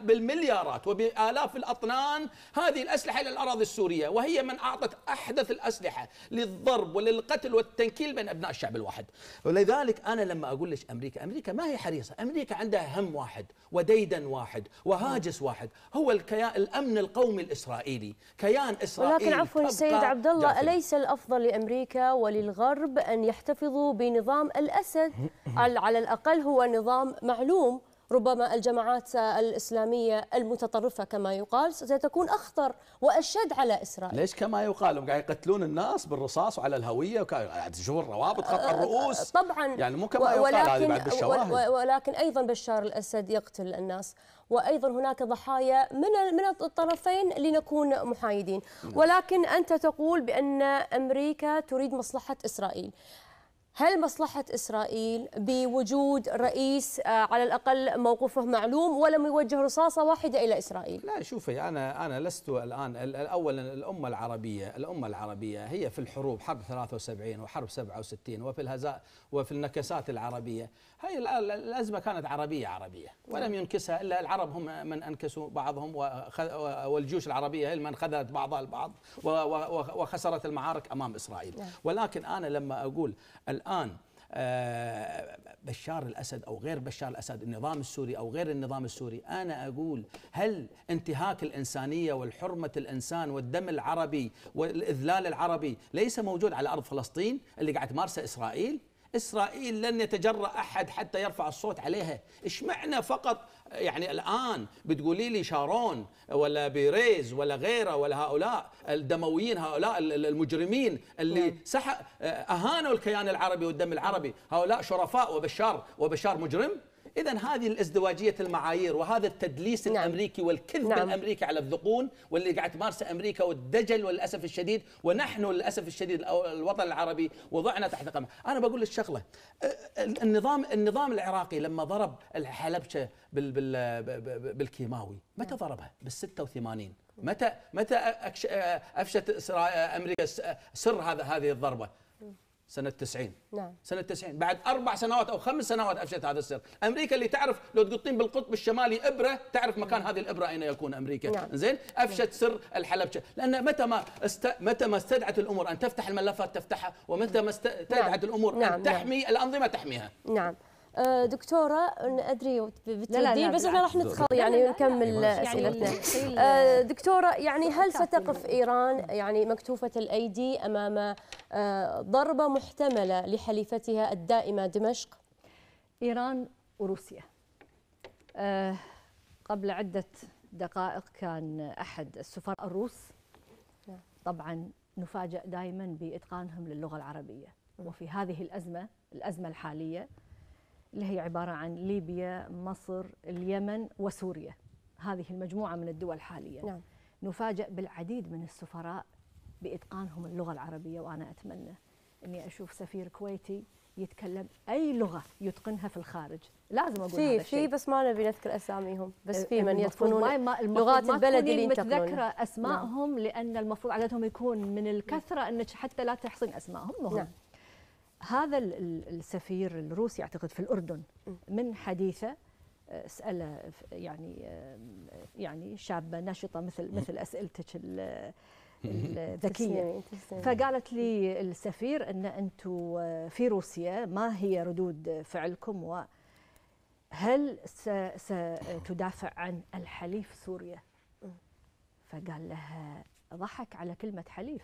بالمليارات وبالاف الاطنان هذه الاسلحه الى الاراضي السوريه وهي من اعطت احدث الاسلحه للضرب وللقتل والتنكيل بين ابناء الشعب الواحد ولذلك انا لما اقول لك امريكا امريكا ما هي حريصه امريكا عندها هم واحد وديدا واحد وهاجس واحد هو الكيان الامن القومي الاسرائيلي كيان اسرائيلي ولكن عفوا سيد عبد الله اليس الافضل لامريكا وللغرب ان يحتفظوا بنظام الاسد على الاقل هو نظام عام معلوم ربما الجماعات الإسلامية المتطرفة كما يقال ستكون أخطر وأشد على إسرائيل ليش كما يقال هم قاعد يقتلون الناس بالرصاص وعلى الهوية تشوفون الروابط قطع الرؤوس طبعا يعني مو كما يقال هذه بعد بالشواهد ولكن أيضا بشار الأسد يقتل الناس وايضا هناك ضحايا من من الطرفين لنكون محايدين نعم. ولكن انت تقول بان امريكا تريد مصلحه اسرائيل هل مصلحة إسرائيل بوجود رئيس آه، على الأقل موقفه معلوم ولم يوجه رصاصة واحدة إلى إسرائيل؟ لا شوفي أنا أنا لست الآن أولا الأمة العربية الأمة العربية هي في الحروب حرب 73 وحرب 67 وفي الهزاء وفي النكسات العربية هاي الأزمة كانت عربية عربية ولم نعم. ينكسها إلا العرب هم من أنكسوا بعضهم والجيوش العربية هي من خذلت بعضها البعض وخسرت المعارك أمام إسرائيل نعم. ولكن أنا لما أقول الآن آه، بشار الاسد او غير بشار الاسد النظام السوري او غير النظام السوري انا اقول هل انتهاك الانسانيه والحرمه الانسان والدم العربي والاذلال العربي ليس موجود على ارض فلسطين اللي قاعد تمارسه اسرائيل إسرائيل لن يتجرأ أحد حتى يرفع الصوت عليها إيش معنى فقط يعني الآن بتقولي لي شارون ولا بيريز ولا غيره ولا هؤلاء الدمويين هؤلاء المجرمين اللي نعم. سحق أهانوا الكيان العربي والدم العربي هؤلاء شرفاء وبشار وبشار مجرم إذا هذه الازدواجية المعايير وهذا التدليس نعم. الأمريكي والكذب نعم. الأمريكي على الذقون واللي قاعد تمارسه أمريكا والدجل وللأسف الشديد ونحن للأسف الشديد الوطن العربي وضعنا تحت قمع أنا بقول لك شغلة النظام النظام العراقي لما ضرب الحلبشة بال بال بالكيماوي متى ضربها؟ بال 86 متى متى افشت امريكا سر هذا هذه الضربه؟ سنة 90 نعم سنة 90 بعد أربع سنوات أو خمس سنوات أفشت هذا السر أمريكا اللي تعرف لو تقطين بالقطب الشمالي إبرة تعرف مكان نعم. هذه الإبرة أين يكون أمريكا نعم. زين أفشت نعم. سر الحلبشة لأن متى ما است... متى ما استدعت الأمور أن تفتح الملفات تفتحها ومتى ما استدعت نعم. الأمور نعم. أن نعم. تحمي نعم. الأنظمة تحميها نعم آه، دكتوره ادري بتردين بس احنا راح ندخل يعني نكمل اسئلتنا دكتوره يعني هل ستقف ايران يعني مكتوفه الايدي امام آه، ضربه محتمله لحليفتها الدائمه دمشق ايران وروسيا آه، قبل عده دقائق كان احد السفراء الروس نعم. طبعا نفاجأ دائما بإتقانهم للغة العربية نعم. وفي هذه الأزمة الأزمة الحالية اللي هي عبارة عن ليبيا مصر اليمن وسوريا هذه المجموعة من الدول حاليا نعم. نفاجأ بالعديد من السفراء بإتقانهم اللغة العربية وأنا أتمنى أني أشوف سفير كويتي يتكلم اي لغه يتقنها في الخارج لازم اقول في هذا الشيء في بس ما نبي نذكر اساميهم بس في من يتقنون لغات البلد اللي ينتقلون متذكره اسمائهم نعم. لان المفروض عددهم يكون من الكثره انك حتى لا تحصين اسمائهم مهم نعم. هذا السفير الروسي اعتقد في الاردن من حديثه اساله آه، يعني يعني شابه نشطه مثل مثل اسئلتك الذكيه فقالت لي السفير ان انتم آه، في روسيا ما هي ردود فعلكم وهل ستدافع عن الحليف سوريا فقال لها ضحك على كلمه حليف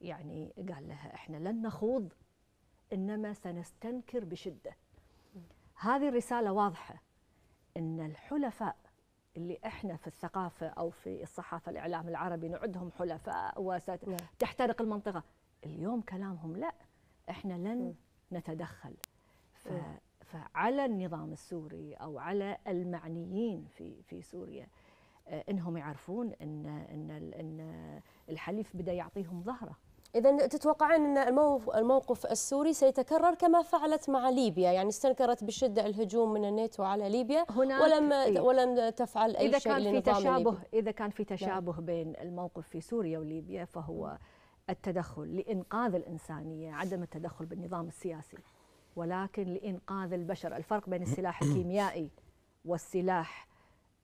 يعني قال لها احنا لن نخوض انما سنستنكر بشده هذه الرساله واضحه ان الحلفاء اللي احنا في الثقافه او في الصحافه الاعلام العربي نعدهم حلفاء وتحترق نعم. المنطقه اليوم كلامهم لا احنا لن نتدخل ف فعلى النظام السوري او على المعنيين في في سوريا آه، انهم يعرفون ان ان ان الحليف بدا يعطيهم ظهره إذا تتوقعين أن الموقف السوري سيتكرر كما فعلت مع ليبيا يعني استنكرت بشدة الهجوم من الناتو على ليبيا هناك ولم إيه؟ ولم تفعل أي إذا شيء كان في تشابه ليبيا. إذا كان في نعم. تشابه بين الموقف في سوريا وليبيا فهو التدخل لإنقاذ الإنسانية عدم التدخل بالنظام السياسي ولكن لإنقاذ البشر الفرق بين السلاح الكيميائي والسلاح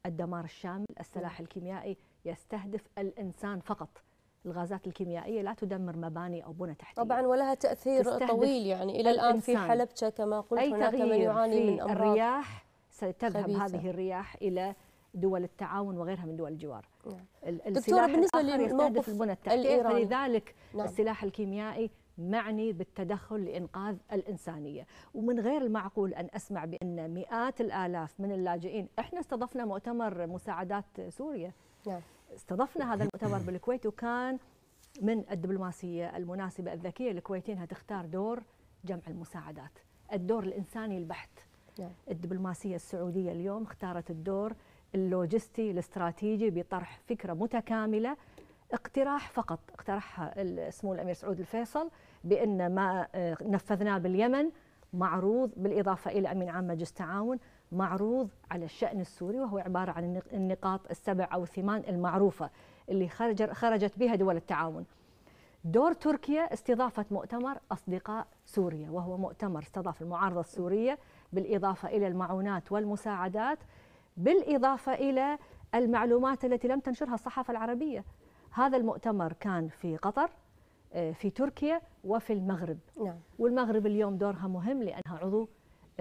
الدمار الشامل السلاح الكيميائي يستهدف الإنسان فقط الغازات الكيميائيه لا تدمر مباني او بنى تحتيه طبعا ولها تاثير طويل يعني الى الان في حلبشه كما قلت أي هناك من يعاني من امراض الرياح ستذهب خبيثة. هذه الرياح الى دول التعاون وغيرها من دول الجوار نعم. دكتورة بالنسبة للموقف البنى التحتية فلذلك نعم. السلاح الكيميائي معني بالتدخل لإنقاذ الإنسانية ومن غير المعقول أن أسمع بأن مئات الآلاف من اللاجئين إحنا استضفنا مؤتمر مساعدات سوريا نعم. استضفنا هذا المؤتمر بالكويت وكان من الدبلوماسية المناسبة الذكية الكويتين هتختار دور جمع المساعدات الدور الإنساني البحت نعم. الدبلوماسية السعودية اليوم اختارت الدور اللوجستي الاستراتيجي بطرح فكرة متكاملة اقتراح فقط اقترحها سمو الأمير سعود الفيصل بأن ما آه، نفذناه باليمن معروض بالإضافة إلى أمين عام مجلس التعاون معروض على الشأن السوري وهو عبارة عن النقاط السبع أو الثمان المعروفة اللي خرجت بها دول التعاون دور تركيا استضافة مؤتمر أصدقاء سوريا وهو مؤتمر استضاف المعارضة السورية بالإضافة إلى المعونات والمساعدات بالإضافة إلى المعلومات التي لم تنشرها الصحافة العربية هذا المؤتمر كان في قطر آه، في تركيا وفي المغرب نعم. والمغرب اليوم دورها مهم لأنها عضو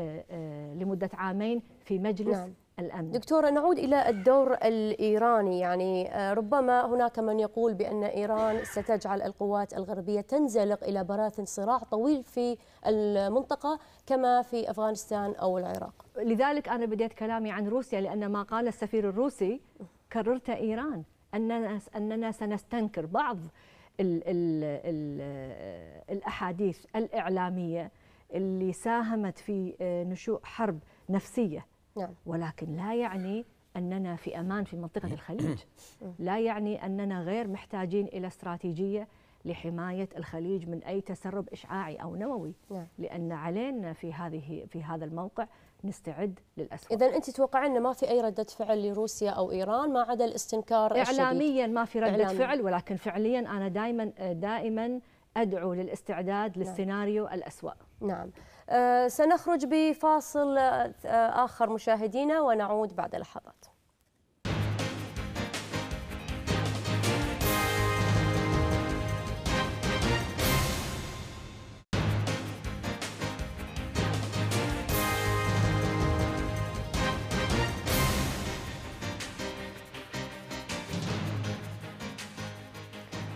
آه، آه، لمدة عامين في مجلس نعم. الأمن دكتورة نعود إلى الدور الإيراني يعني آه، ربما هناك من يقول بأن إيران ستجعل القوات الغربية تنزلق إلى براثن صراع طويل في المنطقة كما في أفغانستان أو العراق لذلك أنا بديت كلامي عن روسيا لأن ما قال السفير الروسي كررت إيران أننا, أننا سنستنكر بعض الـ الـ الـ الأحاديث الإعلامية اللي ساهمت في آه، نشوء حرب نفسيه نعم. ولكن لا يعني اننا في امان في منطقه نعم. الخليج لا يعني اننا غير محتاجين الى استراتيجيه لحمايه الخليج من اي تسرب اشعاعي او نووي نعم. لان علينا في هذه في هذا الموقع نستعد للأسوأ اذا انت توقعين انه ما في اي رده فعل لروسيا او ايران ما عدا الاستنكار اعلاميا الشديد. ما في رده إعلامي. فعل ولكن فعليا انا دائما آه، دائما أدعو للاستعداد نعم. للسيناريو نعم. الأسوأ نعم آه، سنخرج بفاصل آه، آخر مشاهدينا ونعود بعد لحظات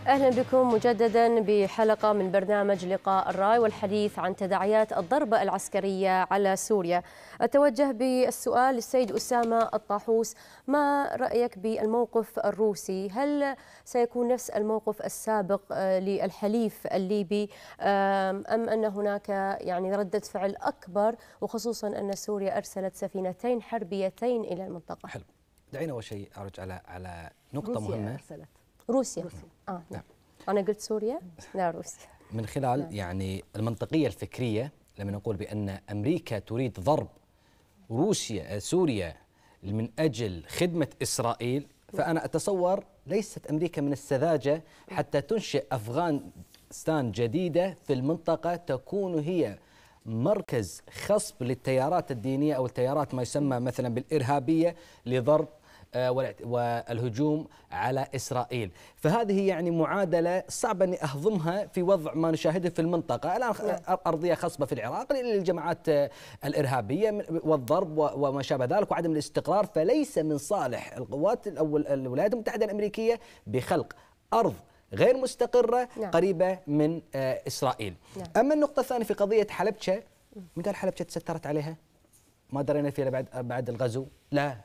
اهلا بكم مجددا بحلقه من برنامج لقاء الراي والحديث عن تداعيات الضربه العسكريه على سوريا. اتوجه بالسؤال للسيد اسامه الطاحوس، ما رايك بالموقف الروسي؟ هل سيكون نفس الموقف السابق آه، للحليف الليبي ام ان هناك يعني رده فعل اكبر وخصوصا ان سوريا ارسلت سفينتين حربيتين الى المنطقه؟ حلو. دعينا اول شيء ارجع على على نقطه روسيا مهمه. أرسلت. روسيا. روسيا. اه نعم. نعم انا قلت سوريا لا روسيا من خلال نعم. يعني المنطقيه الفكريه لما نقول بان امريكا تريد ضرب روسيا آه، سوريا من اجل خدمه اسرائيل فانا اتصور ليست امريكا من السذاجه حتى تنشئ افغانستان جديده في المنطقه تكون هي مركز خصب للتيارات الدينيه او التيارات ما يسمى مثلا بالارهابيه لضرب آه، والهجوم على اسرائيل، فهذه يعني معادله صعب اني اهضمها في وضع ما نشاهده في المنطقه، الان نعم. ارضيه خصبه في العراق للجماعات آه، الارهابيه والضرب وما شابه ذلك وعدم الاستقرار، فليس من صالح القوات او الولايات المتحده الامريكيه بخلق ارض غير مستقره نعم. قريبه من آه، اسرائيل. نعم. اما النقطه الثانيه في قضيه حلبشه من قال حلبشه تسترت عليها؟ ما درينا فيها بعد بعد الغزو؟ لا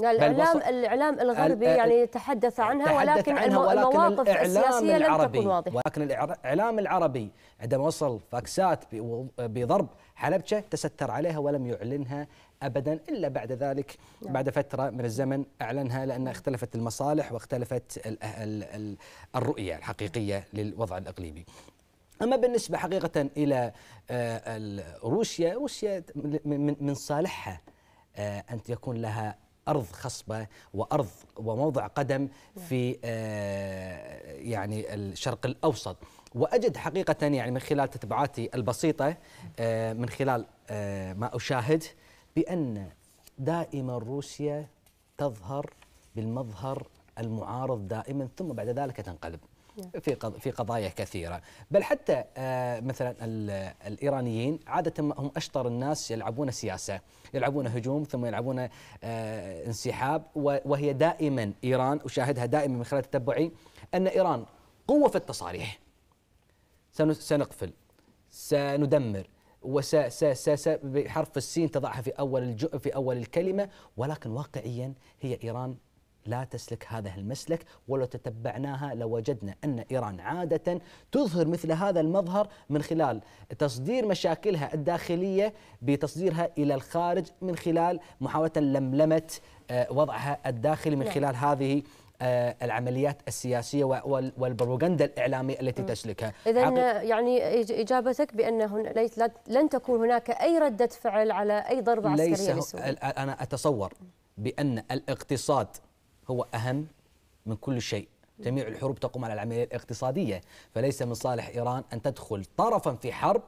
الاعلام الاعلام الغربي يعني يتحدث عنها ولكن, تحدث عنها ولكن المواقف السياسيه العربي لم تكن واضحه ولكن الاعلام العربي عندما وصل فاكسات بضرب حلبشه تستر عليها ولم يعلنها ابدا الا بعد ذلك نعم. بعد فتره من الزمن اعلنها لان اختلفت المصالح واختلفت الـ الـ الـ الرؤيه الحقيقيه للوضع الاقليمي. اما بالنسبه حقيقه الى آه، روسيا، روسيا من صالحها آه، ان يكون لها أرض خصبة وأرض وموضع قدم نعم. في آه، يعني الشرق الأوسط وأجد حقيقة يعني من خلال تتبعاتي البسيطة آه، من خلال آه، ما أشاهد بأن دائما روسيا تظهر بالمظهر المعارض دائما ثم بعد ذلك تنقلب في في قضايا كثيره بل حتى آه، مثلا الايرانيين عاده هم اشطر الناس يلعبون سياسه يلعبون هجوم ثم يلعبون آه، انسحاب وهي دائما ايران اشاهدها دائما من خلال تتبعي ان ايران قوه في التصاريح سنقفل سندمر وس بحرف السين تضعها في اول في اول الكلمه ولكن واقعيا هي ايران لا تسلك هذا المسلك ولو تتبعناها لوجدنا أن إيران عادة تظهر مثل هذا المظهر من خلال تصدير مشاكلها الداخلية بتصديرها إلى الخارج من خلال محاولة لملمة آه، وضعها الداخلي من يعني. خلال هذه آه، العمليات السياسيه والبروغندا الاعلاميه التي تسلكها. اذا يعني اجابتك بان لن تكون هناك اي رده فعل على اي ضربه عسكريه ليس انا اتصور بان الاقتصاد هو أهم من كل شيء جميع الحروب تقوم على العملية الاقتصادية فليس من صالح إيران أن تدخل طرفا في حرب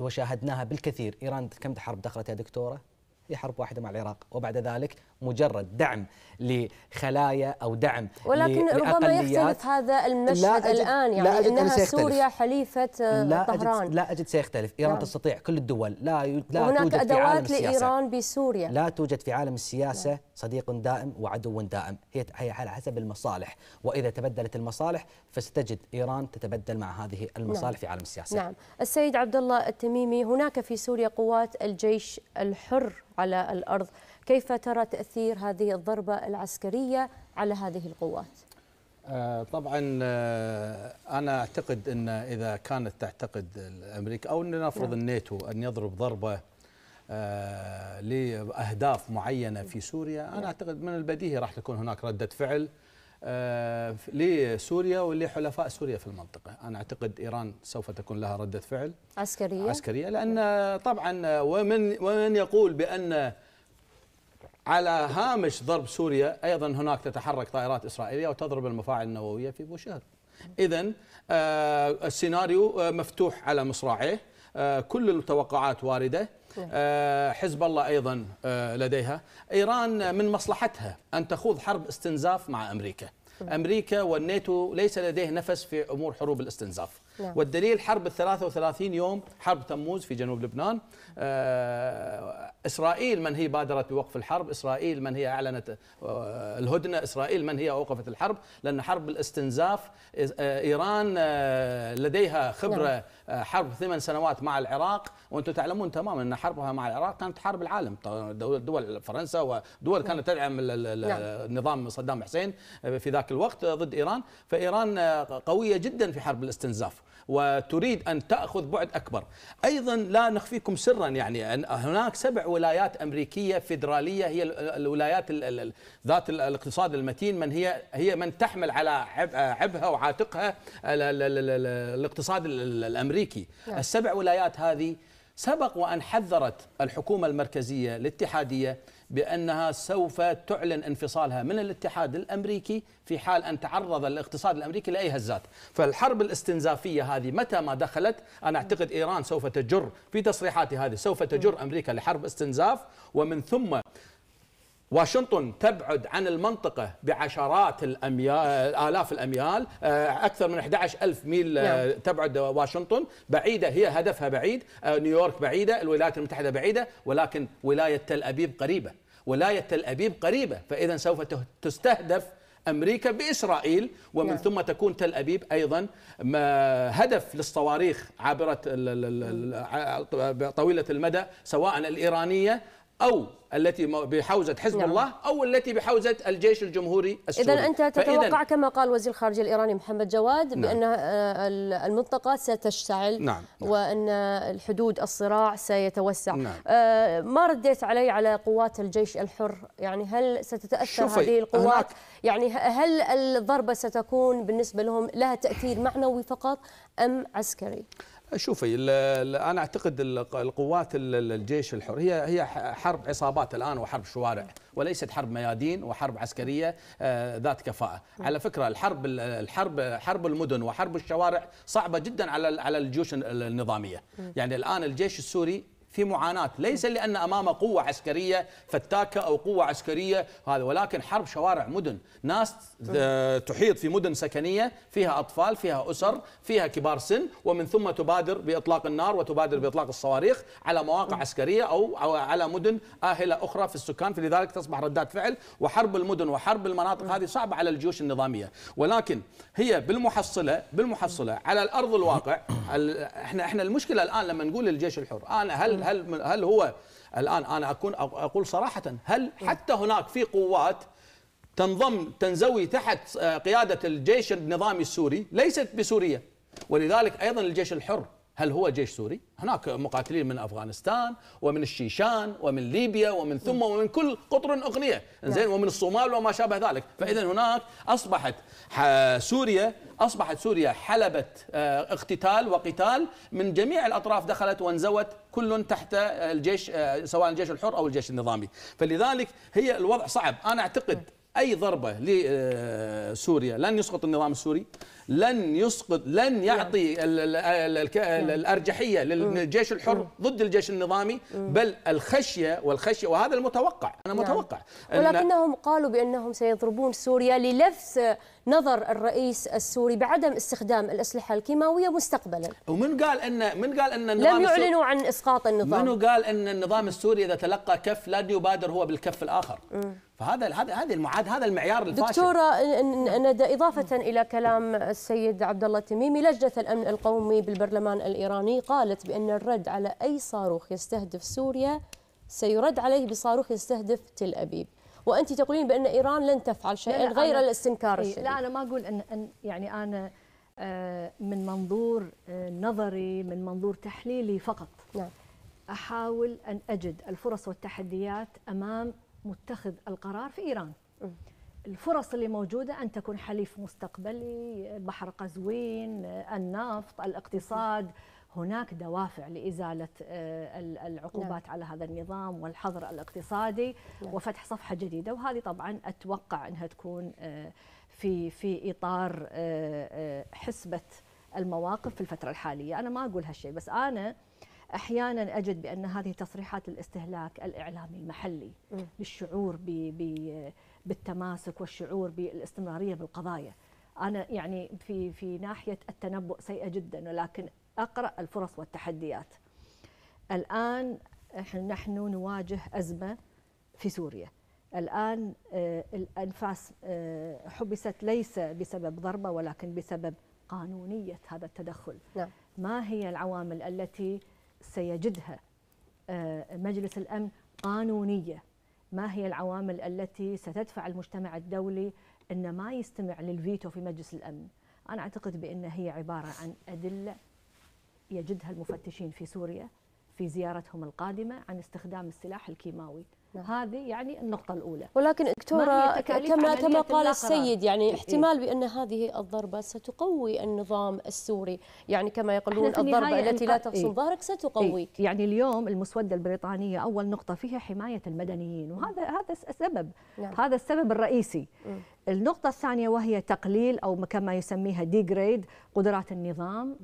وشاهدناها بالكثير إيران كم حرب دخلتها دكتورة في حرب واحدة مع العراق وبعد ذلك مجرد دعم لخلايا او دعم ولكن ربما يختلف هذا المشهد لا أجد الان يعني لا أجد انها سيختلف. سوريا حليفه آه، لا طهران أجد لا اجد سيختلف ايران نعم. تستطيع كل الدول لا لا هناك توجد أدوات في عالم السياسه لايران بسوريا لا توجد في عالم السياسه نعم. صديق دائم وعدو دائم هي هي على حسب المصالح واذا تبدلت المصالح فستجد ايران تتبدل مع هذه المصالح نعم. في عالم السياسه نعم السيد عبد الله التميمي هناك في سوريا قوات الجيش الحر على الارض كيف ترى تأثير هذه الضربة العسكرية على هذه القوات؟ آه، طبعا آه، أنا أعتقد أن إذا كانت تعتقد أمريكا أو أن نفرض نعم. الناتو أن يضرب ضربة آه، لأهداف معينة في سوريا أنا نعم. أعتقد من البديهي راح تكون هناك ردة فعل لسوريا ولحلفاء سوريا في المنطقة أنا أعتقد إيران سوف تكون لها ردة فعل عسكرية عسكرية لأن طبعا ومن, ومن يقول بأن على هامش ضرب سوريا أيضا هناك تتحرك طائرات إسرائيلية وتضرب المفاعل النووية في بوشهر إذا آه، السيناريو آه، مفتوح على مصراعيه آه، كل التوقعات واردة حزب الله أيضا لديها إيران من مصلحتها أن تخوض حرب استنزاف مع أمريكا أمريكا والناتو ليس لديه نفس في أمور حروب الاستنزاف نعم. والدليل حرب ال 33 يوم حرب تموز في جنوب لبنان آه، إسرائيل من هي بادرت بوقف الحرب إسرائيل من هي أعلنت آه، الهدنة إسرائيل من هي أوقفت الحرب لأن حرب الاستنزاف آه، إيران لديها خبرة نعم. حرب ثمان سنوات مع العراق وأنتم تعلمون تماما أن حربها مع العراق كانت حرب العالم دول فرنسا ودول كانت نعم. تدعم نعم. نظام صدام حسين في ذاك الوقت ضد إيران فإيران قوية جدا في حرب الاستنزاف وتريد أن تأخذ بعد أكبر أيضا لا نخفيكم سرا يعني أن هناك سبع ولايات أمريكية فيدرالية هي الولايات ذات الاقتصاد المتين من هي هي من تحمل على عبها وعاتقها الاقتصاد الأمريكي نعم. السبع ولايات هذه سبق وأن حذرت الحكومة المركزية الاتحادية بأنها سوف تعلن انفصالها من الاتحاد الأمريكي في حال أن تعرض الاقتصاد الأمريكي لأي هزات فالحرب الاستنزافية هذه متى ما دخلت أنا أعتقد إيران سوف تجر في تصريحاتي هذه سوف تجر أمريكا لحرب استنزاف ومن ثم واشنطن تبعد عن المنطقة بعشرات الأميال آلاف الأميال آه، أكثر من 11 ألف ميل آه، نعم. تبعد واشنطن بعيدة هي هدفها بعيد آه، نيويورك بعيدة الولايات المتحدة بعيدة ولكن ولاية تل أبيب قريبة ولاية تل أبيب قريبة فإذا سوف تستهدف امريكا باسرائيل ومن يعني. ثم تكون تل ابيب ايضا هدف للصواريخ عابره طويله المدى سواء الايرانيه أو التي بحوزة حزب نعم. الله أو التي بحوزة الجيش الجمهوري السوري إذا أنت تتوقع كما قال وزير الخارجية الإيراني محمد جواد نعم. بأن آه، المنطقة ستشتعل نعم. نعم. وأن الحدود الصراع سيتوسع نعم. آه، ما رديت علي على قوات الجيش الحر يعني هل ستتأثر شوفي. هذه القوات يعني هل الضربة ستكون بالنسبة لهم لها تأثير معنوي فقط أم عسكري؟ شوفي انا اعتقد القوات الجيش الحر هي هي حرب عصابات الان وحرب شوارع وليست حرب ميادين وحرب عسكريه آه، ذات كفاءه، على فكره الحرب الحرب حرب المدن وحرب الشوارع صعبه جدا على على الجيوش النظاميه، يعني الان الجيش السوري في معاناة ليس لأن أمامه قوة عسكرية فتاكة أو قوة عسكرية هذا ولكن حرب شوارع مدن ناس تحيط في مدن سكنية فيها أطفال فيها أسر فيها كبار سن ومن ثم تبادر بإطلاق النار وتبادر بإطلاق الصواريخ على مواقع عسكرية أو على مدن آهلة أخرى في السكان فلذلك تصبح ردات فعل وحرب المدن وحرب المناطق هذه صعبة على الجيوش النظامية ولكن هي بالمحصلة بالمحصلة على الأرض الواقع احنا احنا المشكلة الآن لما نقول الجيش الحر أنا هل هل هل هو الان انا اكون اقول صراحه هل حتى هناك في قوات تنضم تنزوي تحت آه، قياده الجيش النظامي السوري ليست بسوريا ولذلك ايضا الجيش الحر هل هو جيش سوري؟ هناك مقاتلين من افغانستان ومن الشيشان ومن ليبيا ومن ثم ومن كل قطر اغنيه، نعم. زين ومن الصومال وما شابه ذلك، فاذا هناك اصبحت سوريا اصبحت سوريا حلبه آه، اقتتال وقتال من جميع الاطراف دخلت وانزوت كل تحت آه، الجيش آه، سواء الجيش الحر او الجيش النظامي، فلذلك هي الوضع صعب، انا اعتقد اي ضربه لسوريا لن يسقط النظام السوري لن يسقط لن يعطي نعم. الارجحيه للجيش الحر ضد الجيش النظامي بل الخشيه والخشيه وهذا المتوقع انا نعم. متوقع ولكنهم قالوا بانهم سيضربون سوريا للفت نظر الرئيس السوري بعدم استخدام الاسلحه الكيماويه مستقبلا ومن قال ان من قال ان النظام لم يعلنوا عن اسقاط النظام من قال ان النظام السوري اذا تلقى كف لن يبادر هو بالكف الاخر فهذا هذا هذه المعاد هذا المعيار الفاشل دكتوره اضافه الى كلام السيد عبد الله التميمي لجنة الأمن القومي بالبرلمان الإيراني قالت بأن الرد على أي صاروخ يستهدف سوريا سيرد عليه بصاروخ يستهدف تل أبيب وأنت تقولين بأن إيران لن تفعل شيئا غير الاستنكار الشديد لا أنا ما أقول أن, أن يعني أنا آه، من منظور آه، نظري من منظور تحليلي فقط نعم. أحاول أن أجد الفرص والتحديات أمام متخذ القرار في إيران م. الفرص اللي موجودة أن تكون حليف مستقبلي بحر قزوين النفط الاقتصاد هناك دوافع لإزالة آه، العقوبات نعم. على هذا النظام والحظر الاقتصادي نعم. وفتح صفحة جديدة وهذه طبعا أتوقع أنها تكون آه، في في إطار آه، حسبة المواقف في الفترة الحالية أنا ما أقول هالشيء بس أنا احيانا اجد بان هذه تصريحات الاستهلاك الاعلامي المحلي م. للشعور ب بالتماسك والشعور بالاستمراريه بالقضايا. انا يعني في في ناحيه التنبؤ سيئه جدا ولكن اقرا الفرص والتحديات. الان نحن نواجه ازمه في سوريا. الان آه، الانفاس آه، حبست ليس بسبب ضربه ولكن بسبب قانونيه هذا التدخل. نعم. ما هي العوامل التي سيجدها آه، مجلس الامن قانونيه ما هي العوامل التي ستدفع المجتمع الدولي أن ما يستمع للفيتو في مجلس الأمن أنا أعتقد بأن هي عبارة عن أدلة يجدها المفتشين في سوريا في زيارتهم القادمة عن استخدام السلاح الكيماوي هذه يعني النقطة الأولى ولكن دكتورة كما كما قال السيد يعني احتمال بأن هذه الضربة ستقوي النظام السوري يعني كما يقولون الضربة التي لا تفصل إيه؟ ظهرك ستقويك إيه؟ يعني اليوم المسودة البريطانية أول نقطة فيها حماية المدنيين وهذا نعم. هذا السبب نعم. هذا السبب الرئيسي م. النقطة الثانية وهي تقليل أو كما يسميها ديجريد قدرات النظام م.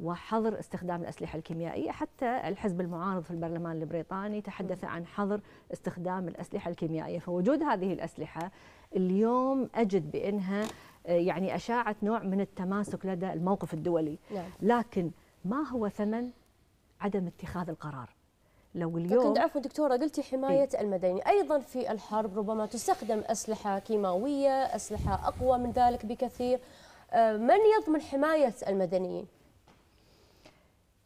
وحظر استخدام الأسلحة الكيميائية حتى الحزب المعارض في البرلمان البريطاني تحدث عن حظر استخدام الأسلحة الكيميائية فوجود هذه الأسلحة اليوم أجد بأنها آه، يعني أشاعت نوع من التماسك لدى الموقف الدولي نعم. لكن ما هو ثمن عدم اتخاذ القرار لو اليوم لكن عفوا دكتوره قلتي حمايه إيه؟ المدني ايضا في الحرب ربما تستخدم اسلحه كيماويه اسلحه اقوى من ذلك بكثير آه، من يضمن حمايه المدنيين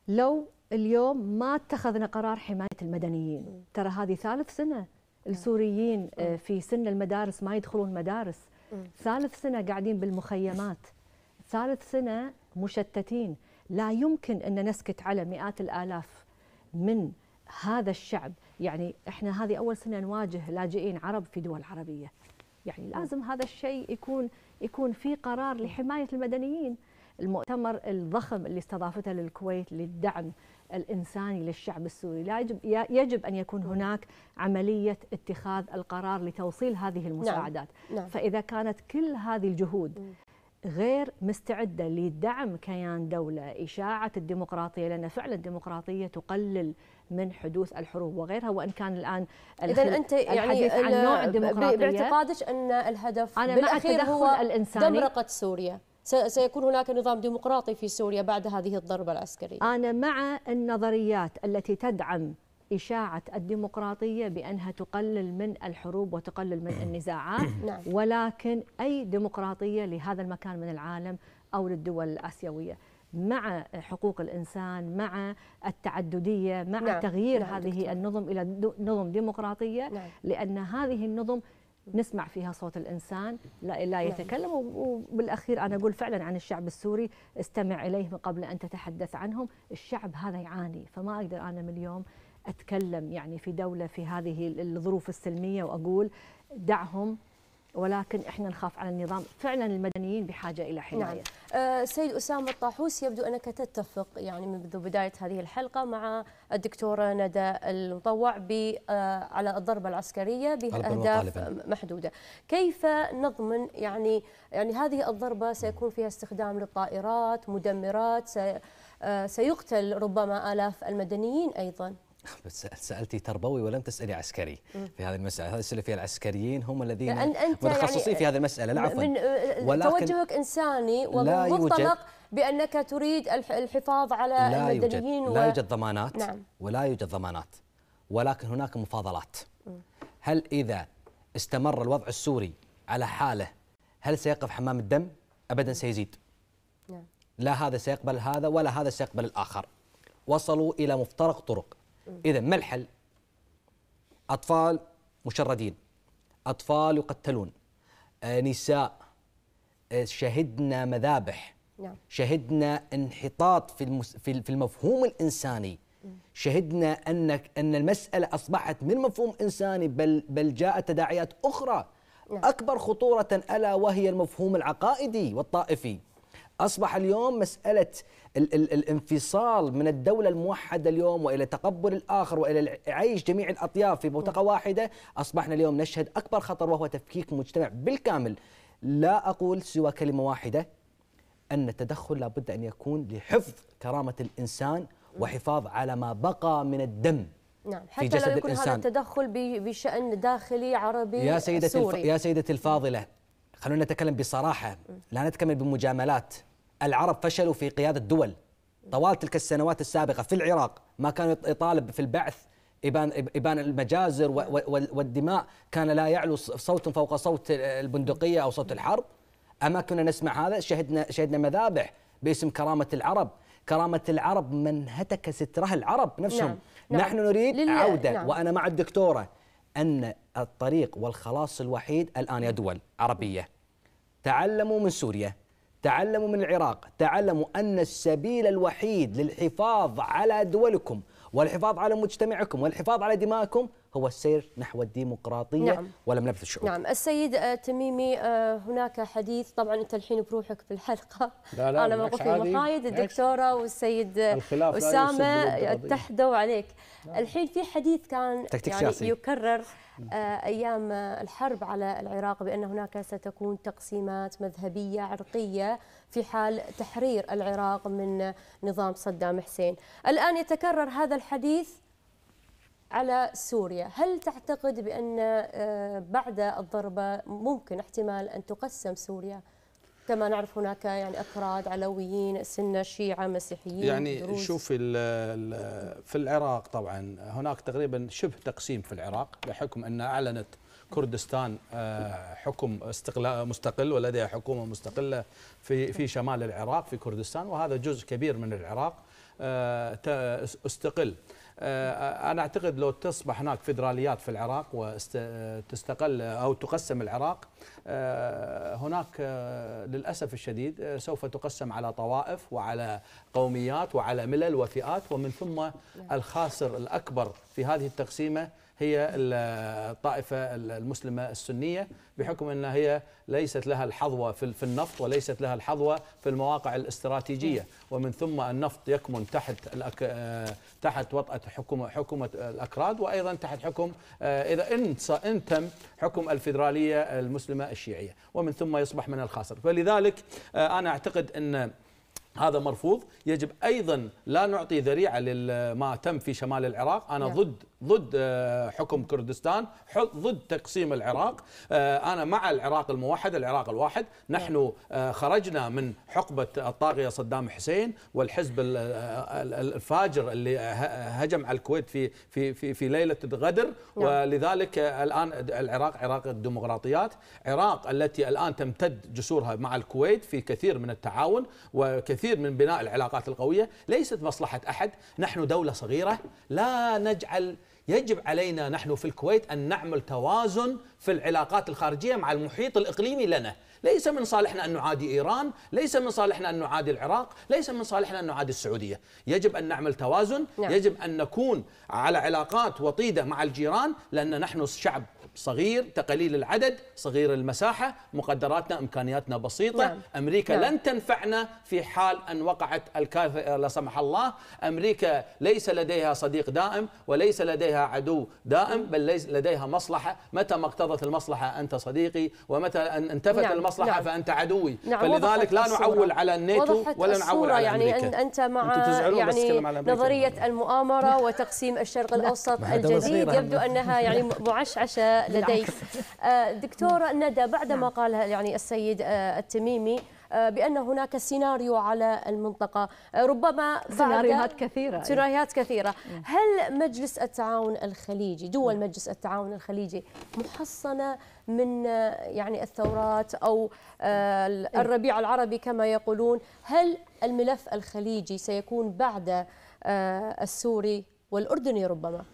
لو اليوم ما اتخذنا قرار حمايه المدنيين ترى هذه ثالث سنه السوريين آه، في سن المدارس ما يدخلون مدارس ثالث سنه قاعدين بالمخيمات ثالث سنه مشتتين لا يمكن ان نسكت على مئات الالاف من هذا الشعب يعني احنا هذه اول سنه نواجه لاجئين عرب في دول عربيه يعني لازم هذا الشيء يكون يكون في قرار لحمايه المدنيين المؤتمر الضخم اللي استضافته للكويت للدعم الإنساني للشعب السوري لا يجب, يجب أن يكون هناك عملية اتخاذ القرار لتوصيل هذه نعم، المساعدات نعم. نعم. فإذا كانت كل هذه الجهود غير مستعدة لدعم كيان دولة إشاعة الديمقراطية لأن فعلا الديمقراطية تقلل من حدوث الحروب وغيرها وان كان الان اذا انت يعني عن نوع الديمقراطيه باعتقادك ان الهدف أنا بالاخير هو الإنساني دمرقه سوريا سيكون هناك نظام ديمقراطي في سوريا بعد هذه الضربة العسكرية أنا مع النظريات التي تدعم إشاعة الديمقراطية بأنها تقلل من الحروب وتقلل من النزاعات نعم. ولكن أي ديمقراطية لهذا المكان من العالم أو للدول الآسيوية مع حقوق الإنسان مع التعددية مع نعم. تغيير نعم هذه النظم إلى نظم ديمقراطية نعم. لأن هذه النظم نسمع فيها صوت الإنسان لا, لا نعم. يتكلم وبالأخير أنا أقول فعلا عن الشعب السوري استمع اليهم قبل أن تتحدث عنهم الشعب هذا يعاني فما أقدر أنا من اليوم أتكلم يعني في دولة في هذه الظروف السلمية وأقول دعهم ولكن احنا نخاف على النظام فعلا المدنيين بحاجه الى نعم. حمايه نعم. آه سيد اسامه الطاحوس يبدو انك تتفق يعني منذ بدايه هذه الحلقه مع الدكتوره ندى المطوع آه، على الضربه العسكريه باهداف محدوده كيف نضمن يعني يعني هذه الضربه سيكون فيها استخدام للطائرات مدمرات آه، سيقتل ربما الاف المدنيين ايضا بس سالتي تربوي ولم تسالي عسكري في هذه المساله، هذه السلفيه العسكريين هم الذين يعني متخصصين يعني في هذه المساله لا عفوا أه، ولكن توجهك انساني ومنطلق بانك تريد الحفاظ على لا المدنيين يوجد و... لا يوجد ضمانات نعم. ولا يوجد ضمانات ولكن هناك مفاضلات هل اذا استمر الوضع السوري على حاله هل سيقف حمام الدم؟ ابدا سيزيد نعم. لا هذا سيقبل هذا ولا هذا سيقبل الاخر وصلوا الى مفترق طرق إذا ما الحل؟ أطفال مشردين أطفال يقتلون آه، نساء آه، شهدنا مذابح نعم. شهدنا انحطاط في في المفهوم الانساني شهدنا انك ان المساله اصبحت من مفهوم انساني بل بل جاءت تداعيات اخرى نعم. اكبر خطوره الا وهي المفهوم العقائدي والطائفي أصبح اليوم مسألة ال ال الانفصال من الدولة الموحدة اليوم وإلى تقبل الآخر وإلى عيش جميع الأطياف في بوتقة واحدة أصبحنا اليوم نشهد أكبر خطر وهو تفكيك مجتمع بالكامل لا أقول سوى كلمة واحدة أن التدخل لابد أن يكون لحفظ كرامة الإنسان وحفاظ على ما بقى من الدم نعم حتى في جسد لو يكون الإنسان. هذا التدخل بشأن داخلي عربي يا سيدتي سوري. الف... يا سيدتي الفاضلة خلونا نتكلم بصراحة لا نتكلم بمجاملات العرب فشلوا في قيادة دول طوال تلك السنوات السابقة في العراق ما كان يطالب في البعث إبان, المجازر والدماء كان لا يعلو صوت فوق صوت البندقية أو صوت الحرب أما كنا نسمع هذا شهدنا, شهدنا مذابح باسم كرامة العرب كرامة العرب من هتك سترها العرب نفسهم نعم. نعم. نحن نريد لل... عودة نعم. وأنا مع الدكتورة أن الطريق والخلاص الوحيد الآن يا دول عربية تعلموا من سوريا تعلموا من العراق تعلموا أن السبيل الوحيد للحفاظ على دولكم والحفاظ على مجتمعكم والحفاظ على دمائكم هو السير نحو الديمقراطية نعم. ولم نبث الشعوب نعم السيد آه، تميمي آه، هناك حديث طبعا أنت الحين بروحك في الحلقة لا لا أنا موقفي المقايد الدكتورة والسيد أسامة تحدوا عليك نعم. الحين في حديث كان يعني يكرر آه، أيام الحرب على العراق بأن هناك ستكون تقسيمات مذهبية عرقية في حال تحرير العراق من نظام صدام حسين الآن يتكرر هذا الحديث على سوريا هل تعتقد بأن آه، بعد الضربة ممكن احتمال أن تقسم سوريا؟ كما نعرف هناك يعني أكراد علويين سنة شيعة مسيحيين يعني دروز. شوف في العراق طبعا هناك تقريبا شبه تقسيم في العراق بحكم أن أعلنت كردستان آه، حكم استقلال مستقل ولديها حكومه مستقله في في شمال العراق في كردستان وهذا جزء كبير من العراق آه، استقل آه، أنا أعتقد لو تصبح هناك فيدراليات في العراق وتستقل أو تقسم العراق آه، هناك آه، للأسف الشديد سوف تقسم على طوائف وعلى قوميات وعلى ملل وفئات ومن ثم الخاسر الأكبر في هذه التقسيمة هي الطائفة المسلمة السنية بحكم أنها هي ليست لها الحظوة في النفط وليست لها الحظوة في المواقع الاستراتيجية نعم. ومن ثم النفط يكمن تحت آه، تحت وطأة حكومة حكومة الأكراد وأيضا تحت حكم آه، إذا إن تم حكم الفيدرالية المسلمة الشيعية ومن ثم يصبح من الخاسر فلذلك آه، أنا أعتقد أن هذا مرفوض يجب أيضا لا نعطي ذريعة لما تم في شمال العراق أنا نعم. ضد ضد آه، حكم كردستان ضد تقسيم العراق آه، أنا مع العراق الموحد العراق الواحد نحن نعم. آه، خرجنا من حقبة الطاغية صدام حسين والحزب الفاجر اللي هجم على الكويت في في في, في ليلة الغدر نعم. ولذلك الآن العراق عراق الديمقراطيات عراق التي الآن تمتد جسورها مع الكويت في كثير من التعاون وكثير من بناء العلاقات القوية ليست مصلحة أحد نحن دولة صغيرة لا نجعل يجب علينا نحن في الكويت أن نعمل توازن في العلاقات الخارجية مع المحيط الإقليمي لنا ليس من صالحنا أن نعادي إيران ليس من صالحنا أن نعادي العراق ليس من صالحنا أن نعادي السعودية يجب أن نعمل توازن نعم. يجب أن نكون على علاقات وطيدة مع الجيران لأن نحن شعب صغير تقليل العدد صغير المساحة مقدراتنا إمكانياتنا بسيطة نعم. أمريكا نعم. لن تنفعنا في حال أن وقعت الكارثة لا سمح الله أمريكا ليس لديها صديق دائم وليس لديها عدو دائم بل ليس لديها مصلحة متى ما اقتضت المصلحة أنت صديقي ومتى أن انتفت نعم. المصلحة نعم. فأنت عدوي نعم. فلذلك لا نعول على الناتو ولا نعول على يعني أمريكا أنت مع يعني نظرية المؤامرة وتقسيم الشرق الأوسط الجديد يبدو أنها يعني معشعشة لديك آه، دكتورة ندى بعدما نعم. قال يعني السيد آه، التميمي آه، بأن هناك سيناريو على المنطقة ربما سيناريوهات كثيرة سيناريوهات كثيرة نعم. هل مجلس التعاون الخليجي دول نعم. مجلس التعاون الخليجي محصنة من يعني الثورات أو إيه. الربيع العربي كما يقولون هل الملف الخليجي سيكون بعد السوري والأردني ربما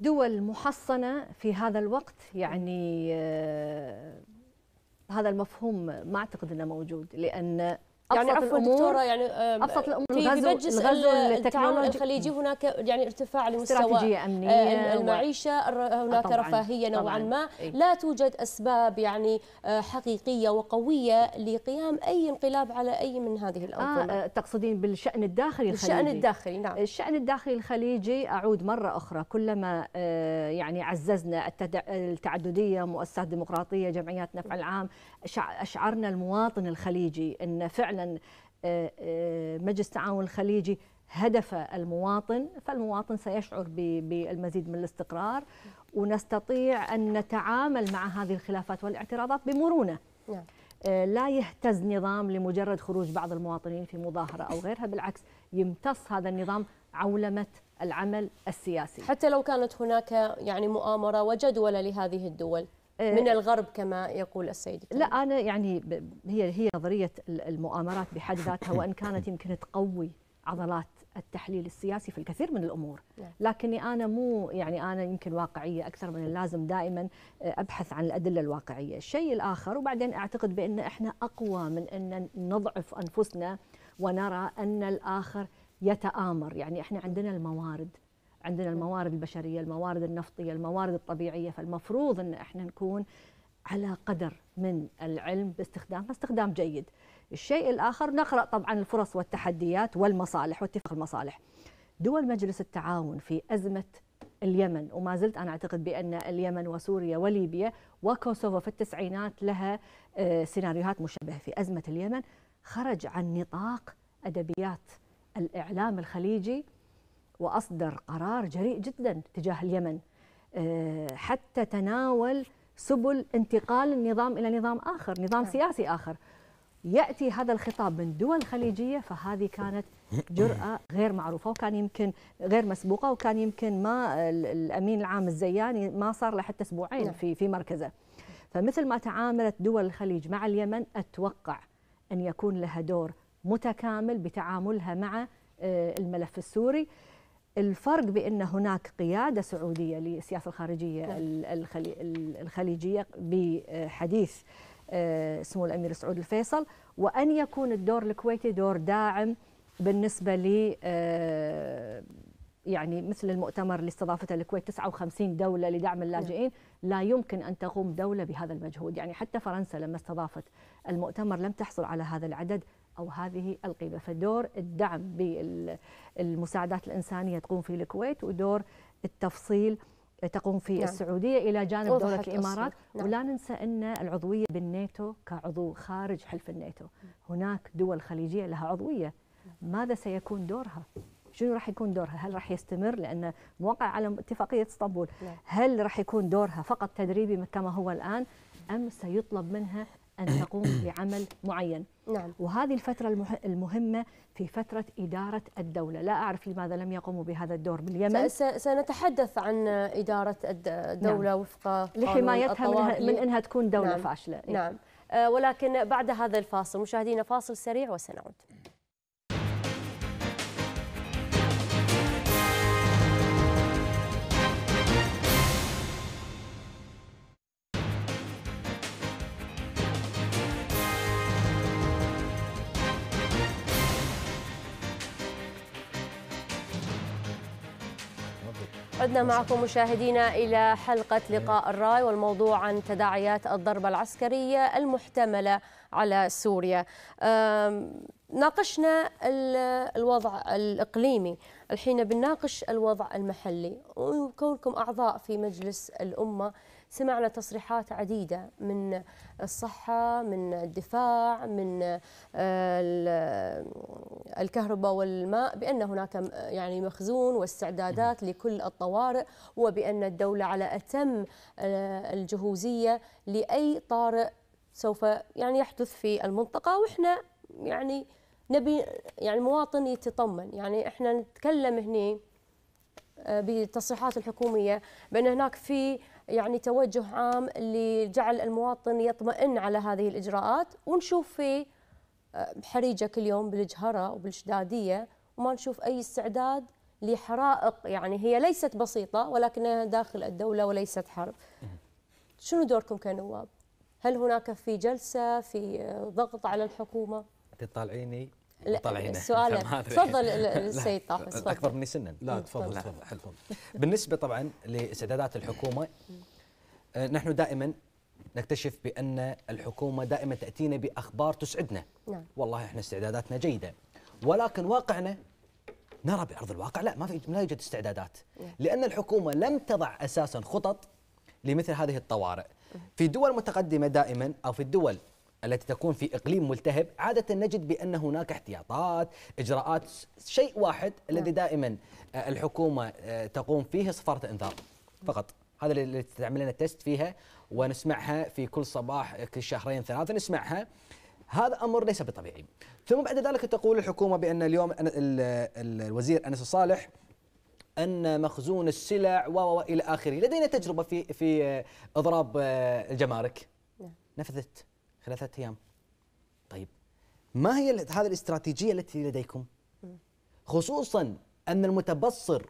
دول محصنة في هذا الوقت يعني آه، هذا المفهوم ما أعتقد أنه موجود لأن يعني ابسط الامور دكتوره يعني ابسط الامور طيب، الغزو الغزو التكنولوجي الخليجي هناك يعني ارتفاع لمستوى أمنية آه، المعيشه هناك طبعاً رفاهيه نوعا طبعاً ما إيه. لا توجد اسباب يعني آه، حقيقيه وقويه لقيام اي انقلاب على اي من هذه آه، الانظمه آه تقصدين بالشان الداخلي الخليجي الشان الداخلي نعم الشان الداخلي الخليجي اعود مره اخرى كلما يعني عززنا التعدديه مؤسسات ديمقراطيه جمعيات نفع العام اشعرنا المواطن الخليجي ان فعلا مثلا آه، آه، مجلس التعاون الخليجي هدف المواطن فالمواطن سيشعر بالمزيد من الاستقرار ونستطيع أن نتعامل مع هذه الخلافات والاعتراضات بمرونة نعم. آه، لا يهتز نظام لمجرد خروج بعض المواطنين في مظاهرة أو غيرها بالعكس يمتص هذا النظام عولمة العمل السياسي حتى لو كانت هناك يعني مؤامرة وجدولة لهذه الدول آه، من الغرب كما يقول السيد لا أنا يعني هي هي نظرية المؤامرات بحد ذاتها وإن كانت يمكن تقوي عضلات التحليل السياسي في الكثير من الامور نعم. لكني انا مو يعني انا يمكن واقعيه اكثر من اللازم دائما آه، ابحث عن الادله الواقعيه الشيء الاخر وبعدين اعتقد بان احنا اقوى من ان نضعف انفسنا ونرى ان الاخر يتامر يعني احنا عندنا الموارد عندنا الموارد البشريه الموارد النفطيه الموارد الطبيعيه فالمفروض ان احنا نكون على قدر من العلم باستخدام استخدام جيد الشيء الاخر نقرا طبعا الفرص والتحديات والمصالح واتفاق المصالح دول مجلس التعاون في ازمه اليمن وما زلت انا اعتقد بان اليمن وسوريا وليبيا وكوسوفو في التسعينات لها آه، سيناريوهات مشابهه في ازمه اليمن خرج عن نطاق ادبيات الاعلام الخليجي وأصدر قرار جريء جدا تجاه اليمن آه، حتى تناول سبل انتقال النظام إلى نظام آخر نظام نعم. سياسي آخر ياتي هذا الخطاب من دول خليجيه فهذه كانت جراه غير معروفه وكان يمكن غير مسبوقه وكان يمكن ما الامين العام الزياني ما صار له حتى اسبوعين نعم. في في مركزه. فمثل ما تعاملت دول الخليج مع اليمن اتوقع ان يكون لها دور متكامل بتعاملها مع آه، الملف السوري الفرق بأن هناك قيادة سعودية للسياسة الخارجية نعم. الخليجية بحديث آه، سمو الأمير سعود الفيصل وأن يكون الدور الكويتي دور داعم بالنسبة ل آه، يعني مثل المؤتمر اللي استضافته الكويت 59 دولة لدعم اللاجئين نعم. لا يمكن أن تقوم دولة بهذا المجهود يعني حتى فرنسا لما استضافت المؤتمر لم تحصل على هذا العدد أو هذه القيمة فدور الدعم بالمساعدات الإنسانية تقوم في الكويت ودور التفصيل تقوم في نعم. السعودية إلى جانب دولة الإمارات نعم. ولا ننسى أن العضوية بالناتو كعضو خارج حلف الناتو هناك دول خليجية لها عضوية نعم. ماذا سيكون دورها شنو راح يكون دورها هل راح يستمر لان موقع على اتفاقيه اسطنبول نعم. هل راح يكون دورها فقط تدريبي كما هو الان ام سيطلب منها أن تقوم بعمل معين نعم. وهذه الفترة المهمة في فترة إدارة الدولة لا أعرف لماذا لم يقوموا بهذا الدور باليمن سنتحدث عن إدارة نعم. الدولة نعم. وفق لحمايتها من, من أنها تكون دولة نعم. فاشلة إيه. نعم. آه، ولكن بعد هذا الفاصل مشاهدينا فاصل سريع وسنعود عدنا معكم مشاهدينا إلى حلقة لقاء الرأي والموضوع عن تداعيات الضربة العسكرية المحتملة على سوريا ناقشنا الوضع الإقليمي الحين بنناقش الوضع المحلي وكونكم أعضاء في مجلس الأمة سمعنا تصريحات عديدة من الصحة من الدفاع من آه، الكهرباء والماء بأن هناك آه، يعني مخزون واستعدادات لكل الطوارئ وبأن الدولة على أتم آه، الجهوزية لأي طارئ سوف يعني يحدث في المنطقة وإحنا يعني نبي يعني المواطن يتطمن يعني إحنا نتكلم هنا بتصريحات الحكومية بأن هناك في يعني توجه عام لجعل المواطن يطمئن على هذه الإجراءات ونشوف في آه، حريجك كل يوم بالجهرة وبالشدادية وما نشوف أي استعداد لحرائق يعني هي ليست بسيطة ولكنها داخل الدولة وليست حرب شنو دوركم كنواب؟ هل هناك في جلسة في آه، ضغط على الحكومة؟ تطالعيني طلع السؤال تفضل السيد طاحوس اكبر مني سنا لا تفضل تفضل بالنسبه طبعا لاستعدادات الحكومه آه، نحن دائما نكتشف بان الحكومه دائما تاتينا باخبار تسعدنا نعم. والله احنا استعداداتنا جيده ولكن واقعنا نرى بارض الواقع لا ما في لا يوجد استعدادات نعم. لان الحكومه لم تضع اساسا خطط لمثل هذه الطوارئ في دول متقدمه دائما او في الدول التي تكون في اقليم ملتهب عاده نجد بان هناك احتياطات اجراءات شيء واحد نعم. الذي دائما آه، الحكومه آه، تقوم فيه صفاره انذار فقط هذا اللي تعمل لنا تيست فيها ونسمعها في كل صباح آه، كل شهرين ثلاثه نسمعها هذا امر ليس بطبيعي ثم بعد ذلك تقول الحكومه بان اليوم الوزير انس الصالح ان مخزون السلع الى اخره لدينا تجربه في في اضراب الجمارك نعم. نفذت ثلاثة أيام طيب ما هي هذه الاستراتيجية التي لديكم خصوصا أن المتبصر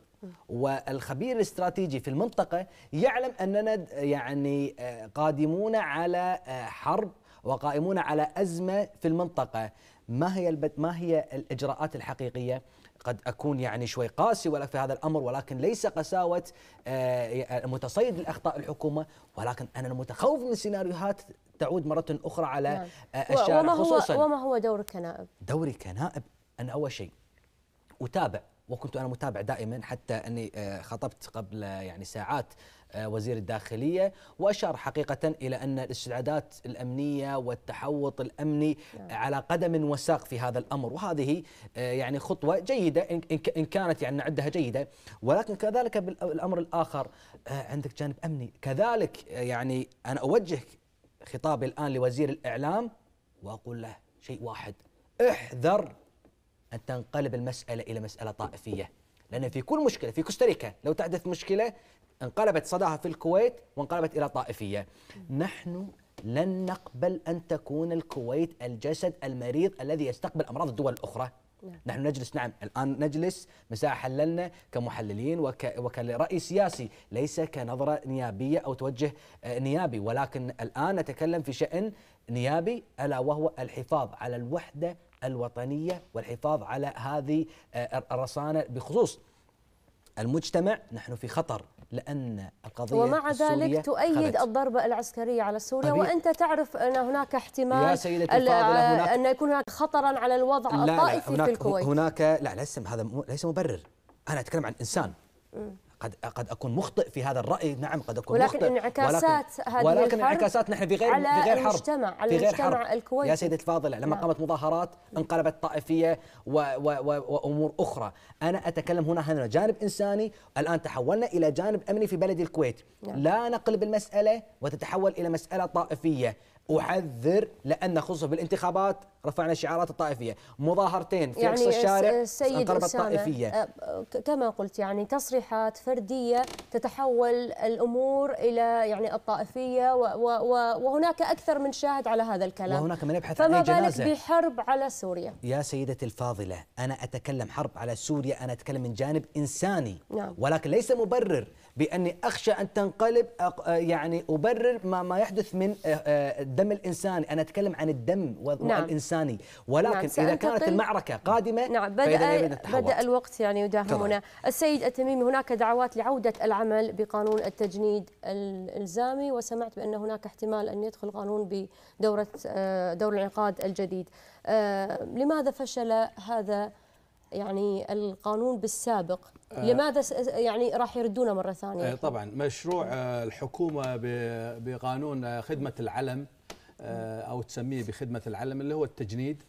والخبير الاستراتيجي في المنطقة يعلم أننا يعني آه، قادمون على آه، حرب وقائمون على أزمة في المنطقة ما هي ما هي الإجراءات الحقيقية قد اكون يعني شوي قاسي ولا في هذا الامر ولكن ليس قساوه آه، متصيد لاخطاء الحكومه ولكن انا متخوف من سيناريوهات تعود مره اخرى على نعم. آه، الشارع وما هو خصوصا وما هو دورك كنائب؟ دوري كنائب انا اول شيء اتابع وكنت انا متابع دائما حتى اني آه، خطبت قبل يعني ساعات آه، وزير الداخلية وأشار حقيقة إلى أن الاستعدادات الأمنية والتحوط الأمني نعم. على قدم وساق في هذا الأمر وهذه آه، يعني خطوة جيدة إن كانت يعني عندها جيدة ولكن كذلك بالأمر الآخر آه، عندك جانب أمني كذلك يعني أنا أوجه خطابي الآن لوزير الإعلام وأقول له شيء واحد احذر أن تنقلب المسألة إلى مسألة طائفية لأن في كل مشكلة في كوستاريكا لو تحدث مشكلة انقلبت صداها في الكويت وانقلبت إلى طائفية نحن لن نقبل أن تكون الكويت الجسد المريض الذي يستقبل أمراض الدول الأخرى نعم. نحن نجلس نعم الآن نجلس مساء حللنا كمحللين وك وكرأي سياسي ليس كنظرة نيابية أو توجه آه، نيابي ولكن الآن نتكلم في شأن نيابي ألا وهو الحفاظ على الوحدة الوطنية والحفاظ على هذه آه، الرصانة بخصوص المجتمع نحن في خطر لأن القضية ومع ذلك تؤيد خلت. الضربة العسكرية على سوريا وأنت تعرف أن هناك احتمال يا سيدتي الفاضلة هناك أن يكون هناك خطرا على الوضع لا الطائفي لا هناك في الكويت هناك لا ليس هذا ليس مبرر أنا أتكلم عن إنسان م. قد قد اكون مخطئ في هذا الراي نعم قد اكون ولكن مخطئ انعكاسات ولكن هذه ولكن انعكاسات نحن في غير على في غير حرب المجتمع على في غير المجتمع حرب الكويتي يا سيدتي الفاضله لما نعم. قامت مظاهرات انقلبت طائفيه و و و وامور اخرى انا اتكلم هنا هنا جانب انساني الان تحولنا الى جانب امني في بلد الكويت نعم. لا نقلب المساله وتتحول الى مساله طائفيه احذر لان خصوصا بالانتخابات رفعنا الشعارات الطائفيه، مظاهرتين في يعني اقصى الشارع سيد الطائفيه كما قلت يعني تصريحات فرديه تتحول الامور الى يعني الطائفيه وهناك اكثر من شاهد على هذا الكلام وهناك من يبحث فما عن جنازه بالك بحرب على سوريا يا سيدتي الفاضله انا اتكلم حرب على سوريا انا اتكلم من جانب انساني نعم. ولكن ليس مبرر باني اخشى ان تنقلب يعني ابرر ما ما يحدث من آه، آه، الدم الانساني، انا اتكلم عن الدم والانساني نعم. ولكن نعم. اذا كانت طيب. المعركه قادمه نعم بدأ بدأ الوقت يعني يداهمنا، السيد التميمي هناك دعوات لعوده العمل بقانون التجنيد الالزامي وسمعت بان هناك احتمال ان يدخل قانون بدوره آه، دور الانعقاد الجديد. لماذا فشل هذا يعني القانون بالسابق آه. لماذا يعني راح يردونه مره ثانيه؟ آه، طبعا مشروع آه، الحكومه بقانون خدمه العلم او تسميه بخدمه العلم اللي هو التجنيد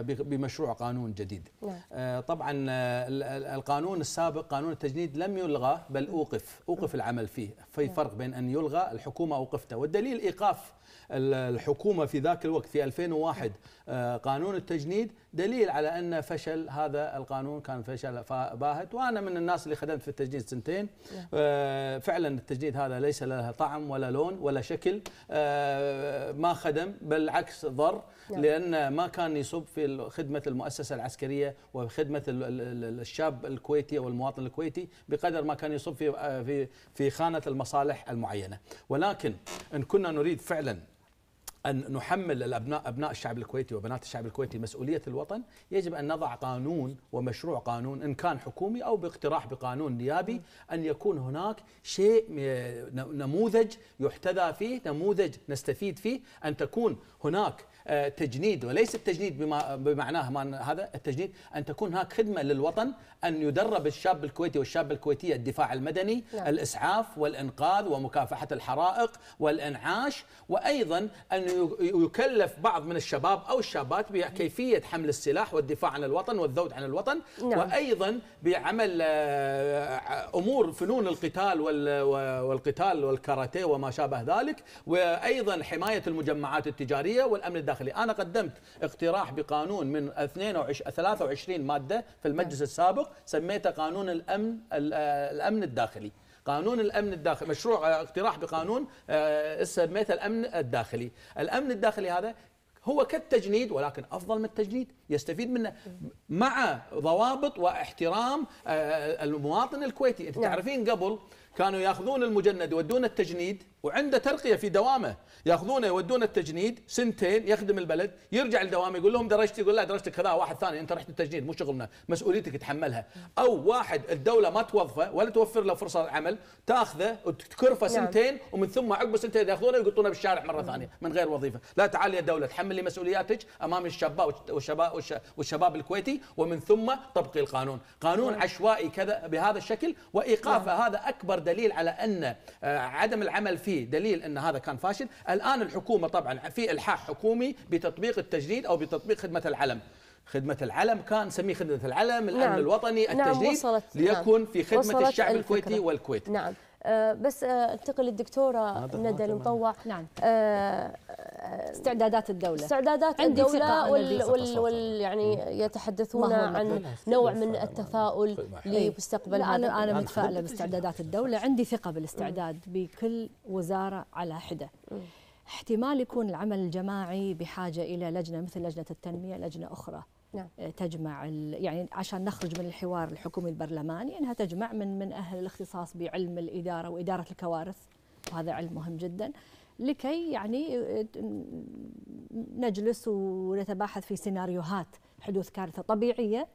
بمشروع قانون جديد. نعم. طبعا القانون السابق قانون التجنيد لم يلغى بل اوقف، اوقف العمل فيه، في نعم. فرق بين ان يلغى الحكومه اوقفته والدليل ايقاف الحكومة في ذاك الوقت في 2001 آه، قانون التجنيد دليل على أن فشل هذا القانون كان فشل باهت وأنا من الناس اللي خدمت في التجنيد سنتين آه، فعلا التجنيد هذا ليس له طعم ولا لون ولا شكل آه، ما خدم بل عكس ضر لأن ما كان يصب في خدمة المؤسسة العسكرية وخدمة الشاب الكويتي أو المواطن الكويتي بقدر ما كان يصب في في في خانة المصالح المعينة ولكن إن كنا نريد فعلا أن نحمل الأبناء أبناء الشعب الكويتي وبنات الشعب الكويتي مسؤولية الوطن يجب أن نضع قانون ومشروع قانون إن كان حكومي أو باقتراح بقانون نيابي أن يكون هناك شيء نموذج يحتذى فيه نموذج نستفيد فيه أن تكون هناك آه، تجنيد وليس التجنيد بما بمعناه ما هذا التجنيد ان تكون هناك خدمه للوطن ان يدرب الشاب الكويتي والشابه الكويتيه الدفاع المدني لا. نعم. الاسعاف والانقاذ ومكافحه الحرائق والانعاش وايضا ان يكلف بعض من الشباب او الشابات بكيفيه حمل السلاح والدفاع عن الوطن والذود عن الوطن نعم. وايضا بعمل آه، امور فنون القتال والقتال والكاراتيه وما شابه ذلك وايضا حمايه المجمعات التجاريه والامن الداخلي انا قدمت اقتراح بقانون من 22 23 ماده في المجلس نعم. السابق سميته قانون الامن آه، الامن الداخلي قانون الامن الداخلي مشروع آه، اقتراح بقانون آه، سميته الامن الداخلي الامن الداخلي هذا هو كالتجنيد ولكن افضل من التجنيد يستفيد منه مع ضوابط واحترام آه، المواطن الكويتي انت نعم. تعرفين قبل كانوا ياخذون المجند يودون التجنيد وعنده ترقيه في دوامه ياخذونه يودونه التجنيد سنتين يخدم البلد يرجع لدوامه يقول لهم درجتي يقول لا درجتك كذا واحد ثاني انت رحت التجنيد مو شغلنا مسؤوليتك تحملها او واحد الدوله ما توظفه ولا توفر له فرصه عمل تاخذه وتكرفه نعم. سنتين ومن ثم عقب سنتين ياخذونه ويقطونه بالشارع مره ثانيه من غير وظيفه لا تعال يا دوله تحملي مسؤولياتك امام الشباب والشباب والشباب الكويتي ومن ثم طبقي القانون قانون نعم. عشوائي كذا بهذا الشكل وايقافه نعم. هذا اكبر دليل على ان آه، عدم العمل فيه في دليل ان هذا كان فاشل الان الحكومه طبعا في الحاح حكومي بتطبيق التجديد او بتطبيق خدمه العلم خدمة العلم كان سميه خدمة العلم الأمن نعم. الوطني نعم، التجديد نعم وصلت ليكن نعم. في خدمة الشعب الفكرة. الكويتي والكويت نعم بس انتقل للدكتوره ندى المطوع نعم استعدادات الدوله استعدادات الدوله وال, وال, وال يعني يتحدثون عن نوع من التفاؤل لمستقبل أنا انا متفائله باستعدادات الدوله عندي ثقه بالاستعداد بكل وزاره على حده احتمال يكون العمل الجماعي بحاجه الى لجنه مثل لجنه التنميه لجنه اخرى نعم. آه، تجمع يعني عشان نخرج من الحوار الحكومي البرلماني انها تجمع من من اهل الاختصاص بعلم الاداره واداره الكوارث وهذا علم مهم جدا لكي يعني آه، نجلس ونتباحث في سيناريوهات حدوث كارثه طبيعيه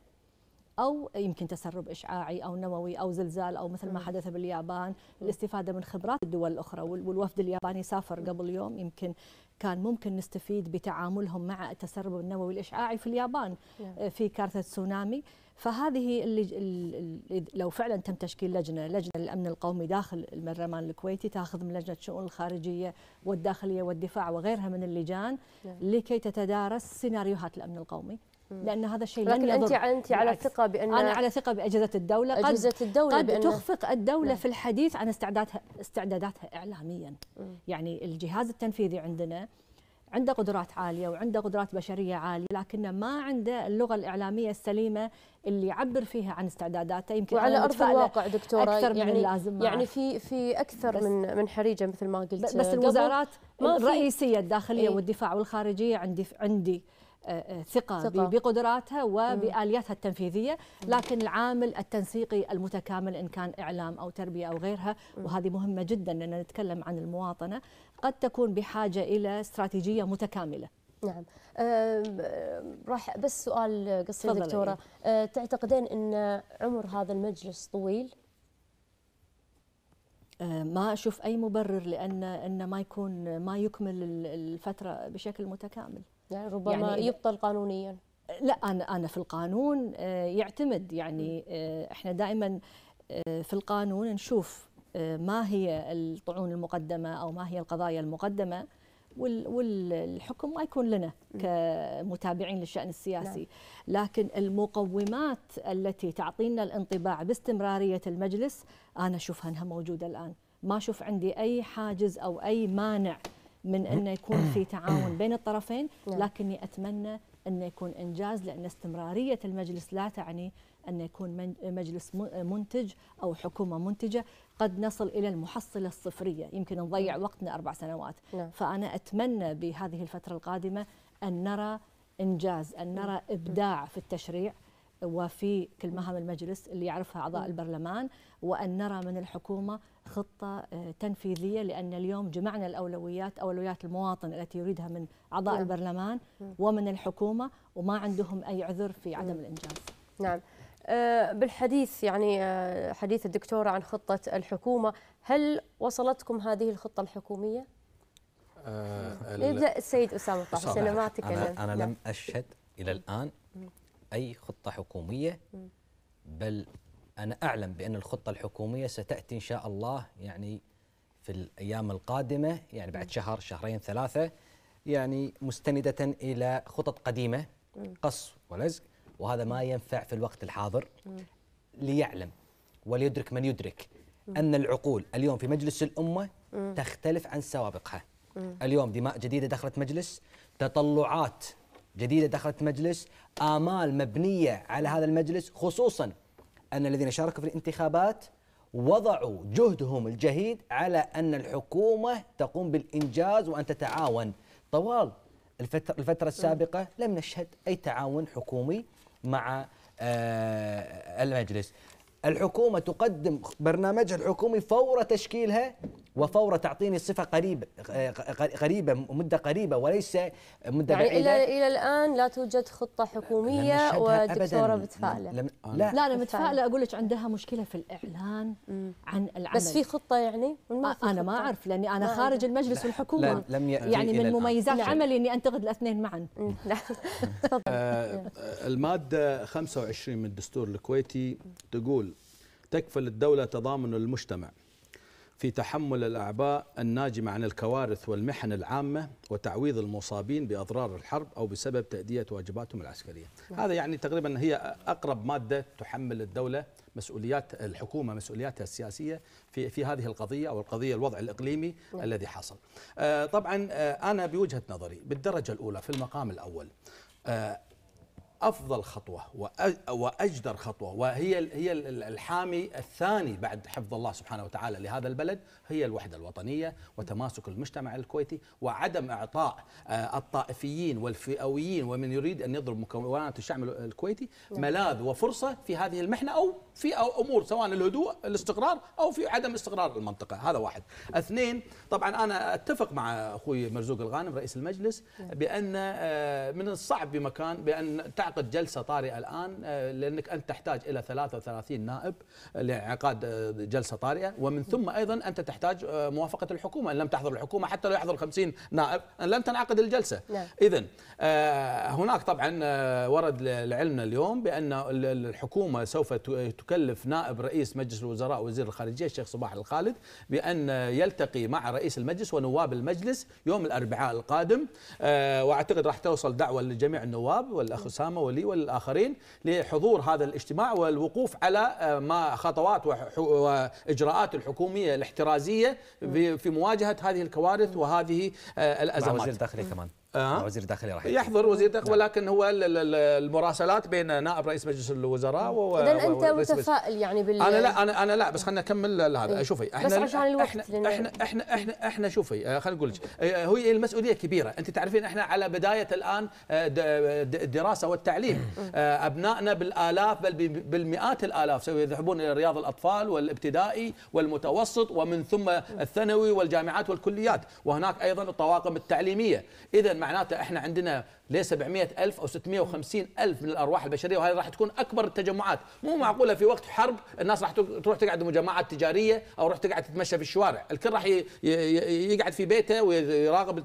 او يمكن تسرب اشعاعي او نووي او زلزال او مثل ما حدث باليابان الاستفاده من خبرات الدول الاخرى والوفد الياباني سافر قبل يوم يمكن كان ممكن نستفيد بتعاملهم مع التسرب النووي الاشعاعي في اليابان نعم. آه، في كارثه تسونامي فهذه اللي, اللي لو فعلا تم تشكيل لجنه لجنه للامن القومي داخل البرلمان الكويتي تاخذ من لجنه الشؤون الخارجيه والداخليه والدفاع وغيرها من اللجان نعم. لكي تتدارس سيناريوهات الامن القومي لان هذا الشيء لن يضر انت انت على ثقه بان انا على ثقه باجهزه الدوله قد اجهزه الدوله قد تخفق الدوله نعم. في الحديث عن استعداداتها استعداداتها اعلاميا م. يعني الجهاز التنفيذي عندنا عنده قدرات عاليه وعنده قدرات بشريه عاليه لكنه ما عنده اللغه الاعلاميه السليمه اللي يعبر فيها عن استعداداته يمكن وعلى ارض الواقع دكتوره أكثر يعني من اللازم يعني في في اكثر من من حريجه مثل ما قلت بس الوزارات الرئيسيه الداخليه ايه والدفاع والخارجيه عندي عندي ثقة, ثقة. بقدراتها وبآلياتها التنفيذية لكن العامل التنسيقي المتكامل إن كان إعلام أو تربية أو غيرها وهذه مهمة جدا لأننا نتكلم عن المواطنة قد تكون بحاجة إلى استراتيجية متكاملة نعم آه، راح بس سؤال قصير دكتورة إيه؟ تعتقدين أن عمر هذا المجلس طويل؟ آه، ما اشوف اي مبرر لان انه ما يكون ما يكمل الفتره بشكل متكامل يعني ربما يعني يبطل قانونيا لا انا انا في القانون آه، يعتمد يعني آه، احنا دائما آه، في القانون نشوف ما هي الطعون المقدمه او ما هي القضايا المقدمه والحكم ما يكون لنا كمتابعين للشأن السياسي نعم. لكن المقومات التي تعطينا الانطباع باستمرارية المجلس أنا أشوفها أنها موجودة الآن ما أشوف عندي أي حاجز أو أي مانع من أن يكون في تعاون بين الطرفين نعم. لكني أتمنى أن يكون إنجاز لأن استمرارية المجلس لا تعني أن يكون مجلس منتج أو حكومة منتجة قد نصل إلى المحصلة الصفرية يمكن نضيع نعم. وقتنا أربع سنوات نعم. فأنا أتمنى بهذه الفترة القادمة أن نرى إنجاز أن نرى إبداع في التشريع وفي كل مهام المجلس اللي يعرفها أعضاء البرلمان وأن نرى من الحكومة خطة آه، تنفيذية لأن اليوم جمعنا الأولويات أولويات المواطن التي يريدها من أعضاء نعم. البرلمان نعم. ومن الحكومة وما عندهم أي عذر في عدم نعم. الإنجاز نعم آه، بالحديث يعني آه، حديث الدكتورة عن خطة الحكومة هل وصلتكم هذه الخطة الحكومية؟ أه يبدأ السيد أسامة الطاهر أنا ما تكلم أنا, أنا لم نعم. أشهد إلى الآن أي خطة حكومية بل أنا أعلم بأن الخطة الحكومية ستأتي إن شاء الله يعني في الأيام القادمة يعني بعد شهر شهرين ثلاثة يعني مستندة إلى خطط قديمة قص ولزق وهذا ما ينفع في الوقت الحاضر ليعلم وليدرك من يدرك أن العقول اليوم في مجلس الأمة تختلف عن سوابقها اليوم دماء جديدة دخلت مجلس تطلعات جديدة دخلت مجلس آمال مبنية على هذا المجلس خصوصاً أن الذين شاركوا في الانتخابات وضعوا جهدهم الجهيد على أن الحكومة تقوم بالإنجاز وأن تتعاون طوال الفترة, السابقة لم نشهد أي تعاون حكومي مع آه، المجلس الحكومة تقدم برنامجها الحكومي فور تشكيلها وفور تعطيني صفه قريبه قريبه مده قريبه وليس مده يعني بعيده الى الى الان لا توجد خطه حكوميه ودكتوره متفائله لم... آه. لا لا انا متفائله اقول لك عندها مشكله في الاعلان مم. عن العمل بس في خطه يعني ما آه، في انا ما اعرف لاني انا خارج المجلس والحكومه لم يعني من مميزات نعم. عملي اني انتقد الاثنين معا نعم. آه، الماده 25 من الدستور الكويتي تقول تكفل الدوله تضامن المجتمع في تحمل الأعباء الناجمة عن الكوارث والمحن العامة وتعويض المصابين بأضرار الحرب أو بسبب تأدية واجباتهم العسكرية نعم. هذا يعني تقريبا هي أقرب مادة تحمل الدولة مسؤوليات الحكومة مسؤولياتها السياسية في, في هذه القضية أو القضية الوضع الإقليمي نعم. الذي حصل آه، طبعا آه، أنا بوجهة نظري بالدرجة الأولى في المقام الأول آه، افضل خطوه واجدر خطوه وهي هي الحامي الثاني بعد حفظ الله سبحانه وتعالى لهذا البلد هي الوحدة الوطنية وتماسك المجتمع الكويتي وعدم إعطاء آه، الطائفيين والفئويين ومن يريد أن يضرب مكونات الشعب الكويتي نعم. ملاذ وفرصة في هذه المحنة أو في أمور سواء الهدوء الاستقرار أو في عدم استقرار المنطقة هذا واحد اثنين طبعا أنا أتفق مع أخوي مرزوق الغانم رئيس المجلس نعم. بأن آه، من الصعب بمكان بأن تعقد جلسة طارئة الآن آه، لأنك أنت تحتاج إلى 33 نائب لإنعقاد جلسة طارئة ومن ثم أيضا أنت تحتاج يحتاج آه، موافقه الحكومه ان لم تحضر الحكومه حتى لو يحضر 50 نائب لن تنعقد الجلسه نعم. اذا آه، هناك طبعا آه، ورد لعلمنا اليوم بان الحكومه سوف تكلف نائب رئيس مجلس الوزراء وزير الخارجيه الشيخ صباح الخالد بان يلتقي مع رئيس المجلس ونواب المجلس يوم الاربعاء القادم واعتقد راح توصل دعوه لجميع النواب والاخ نعم. اسامه ولي والاخرين لحضور هذا الاجتماع والوقوف على ما خطوات واجراءات الحكوميه الاحترازيه الغازيه في مواجهه هذه الكوارث وهذه آه، الازمات وزير الداخليه كمان آه. وزير الداخليه راح يحضر وزير الداخليه نعم. ولكن هو المراسلات بين نائب رئيس مجلس الوزراء نعم. و اذا انت متفائل يعني بال انا لا انا انا لا بس خلينا نكمل هذا إيه. شوفي احنا بس عشان الوقت احنا احنا احنا احنا, احنا شوفي آه، خليني نقول لك آه، آه، هي المسؤوليه كبيره انت تعرفين احنا على بدايه الان الدراسه والتعليم ابنائنا بالالاف بل بالمئات الالاف سيذهبون الى رياض الاطفال والابتدائي والمتوسط ومن ثم الثانوي والجامعات والكليات وهناك ايضا الطواقم التعليميه اذا مع معناته احنا عندنا ليه 700 ألف أو 650 ألف من الأرواح البشرية وهذه راح تكون أكبر التجمعات مو معقولة في وقت حرب الناس راح تروح تقعد مجمعات تجارية أو راح تقعد تتمشى في الشوارع الكل راح يقعد في بيته ويراقب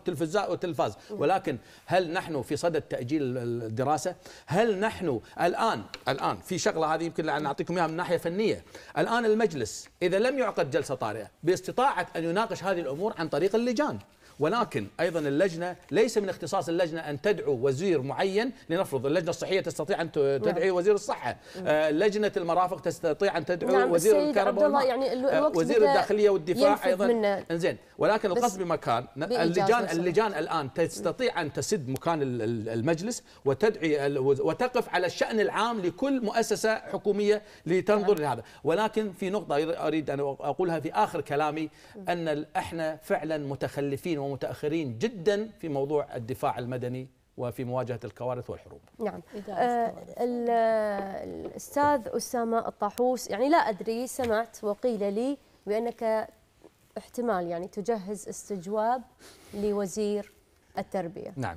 والتلفاز ولكن هل نحن في صدد تأجيل الدراسة هل نحن الآن الآن في شغلة هذه يمكن نعطيكم إياها من ناحية فنية الآن المجلس إذا لم يعقد جلسة طارئة باستطاعة أن يناقش هذه الأمور عن طريق اللجان ولكن ايضا اللجنه ليس من اختصاص اللجنه ان تدعو وزير معين لنفرض اللجنه الصحيه تستطيع ان نعم. تدعي نعم. وزير الصحه نعم. آه، لجنه المرافق تستطيع ان تدعو نعم وزير الكهرباء يعني آه، الوقت وزير الداخليه والدفاع ايضا انزين ولكن القصد بمكان اللجان اللجان الان تستطيع ان تسد مكان المجلس وتدعي وتقف على الشان العام لكل مؤسسه حكوميه لتنظر نعم. لهذا ولكن في نقطه اريد ان اقولها في اخر كلامي نعم. ان احنا فعلا متخلفين متأخرين جدا في موضوع الدفاع المدني وفي مواجهة الكوارث والحروب نعم آه الأستاذ أسامة الطاحوس يعني لا أدري سمعت وقيل لي بأنك احتمال يعني تجهز استجواب لوزير التربية نعم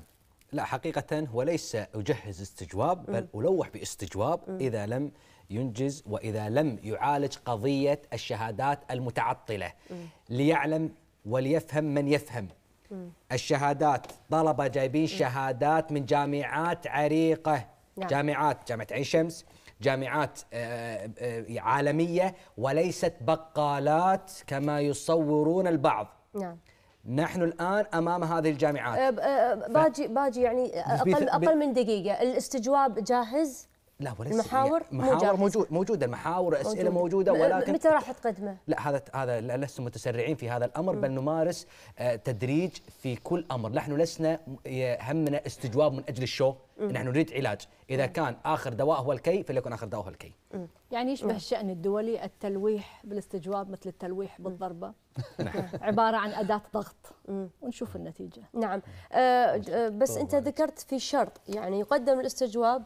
لا حقيقة هو ليس أجهز استجواب بل ألوح باستجواب إذا لم ينجز وإذا لم يعالج قضية الشهادات المتعطلة ليعلم وليفهم من يفهم الشهادات طلبه جايبين شهادات من جامعات عريقه نعم. جامعات جامعه عين شمس جامعات آه، آه، عالميه وليست بقالات كما يصورون البعض نعم نحن الان امام هذه الجامعات باجي باجي يعني اقل اقل من دقيقه الاستجواب جاهز لا وليس المحاور يعني محاور موجود موجوده المحاور اسئله موجوده ولكن متى راح تقدمه؟ لا هذا هذا لسنا متسرعين في هذا الامر بل نمارس آه، تدريج في كل امر، نحن لسنا همنا استجواب من اجل الشو، نحن نريد علاج، اذا كان اخر دواء هو الكي فليكن اخر دواء هو الكي. يعني يشبه الشان الدولي التلويح بالاستجواب مثل التلويح بالضربه نعم. عباره عن اداه ضغط ونشوف النتيجه. نعم آه، آه، بس انت ذكرت في شرط يعني يقدم الاستجواب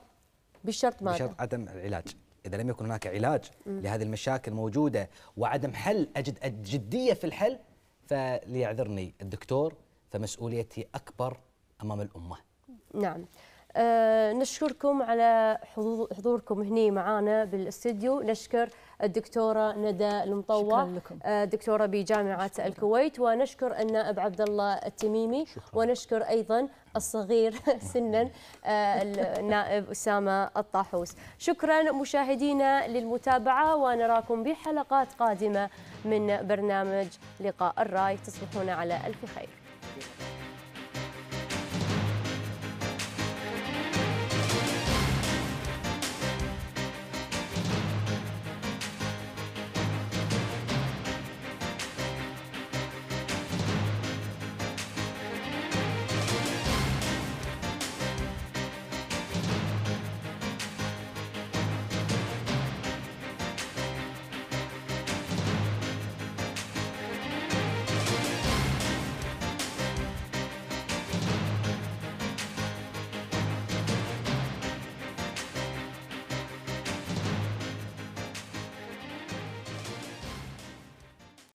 بشرط ماذا؟ بشرط عدم العلاج إذا لم يكن هناك علاج لهذه المشاكل موجودة وعدم حل أجد الجدية في الحل فليعذرني الدكتور فمسؤوليتي أكبر أمام الأمة نعم أه نشكركم على حضوركم هنا معنا بالاستديو نشكر الدكتوره ندى المطوع آه، دكتوره بجامعه الكويت ونشكر النائب عبد الله التميمي شكرا. ونشكر ايضا الصغير سنا آه، النائب أسامة الطاحوس شكرا مشاهدينا للمتابعة ونراكم بحلقات قادمة من برنامج لقاء الرأي تصبحون على ألف خير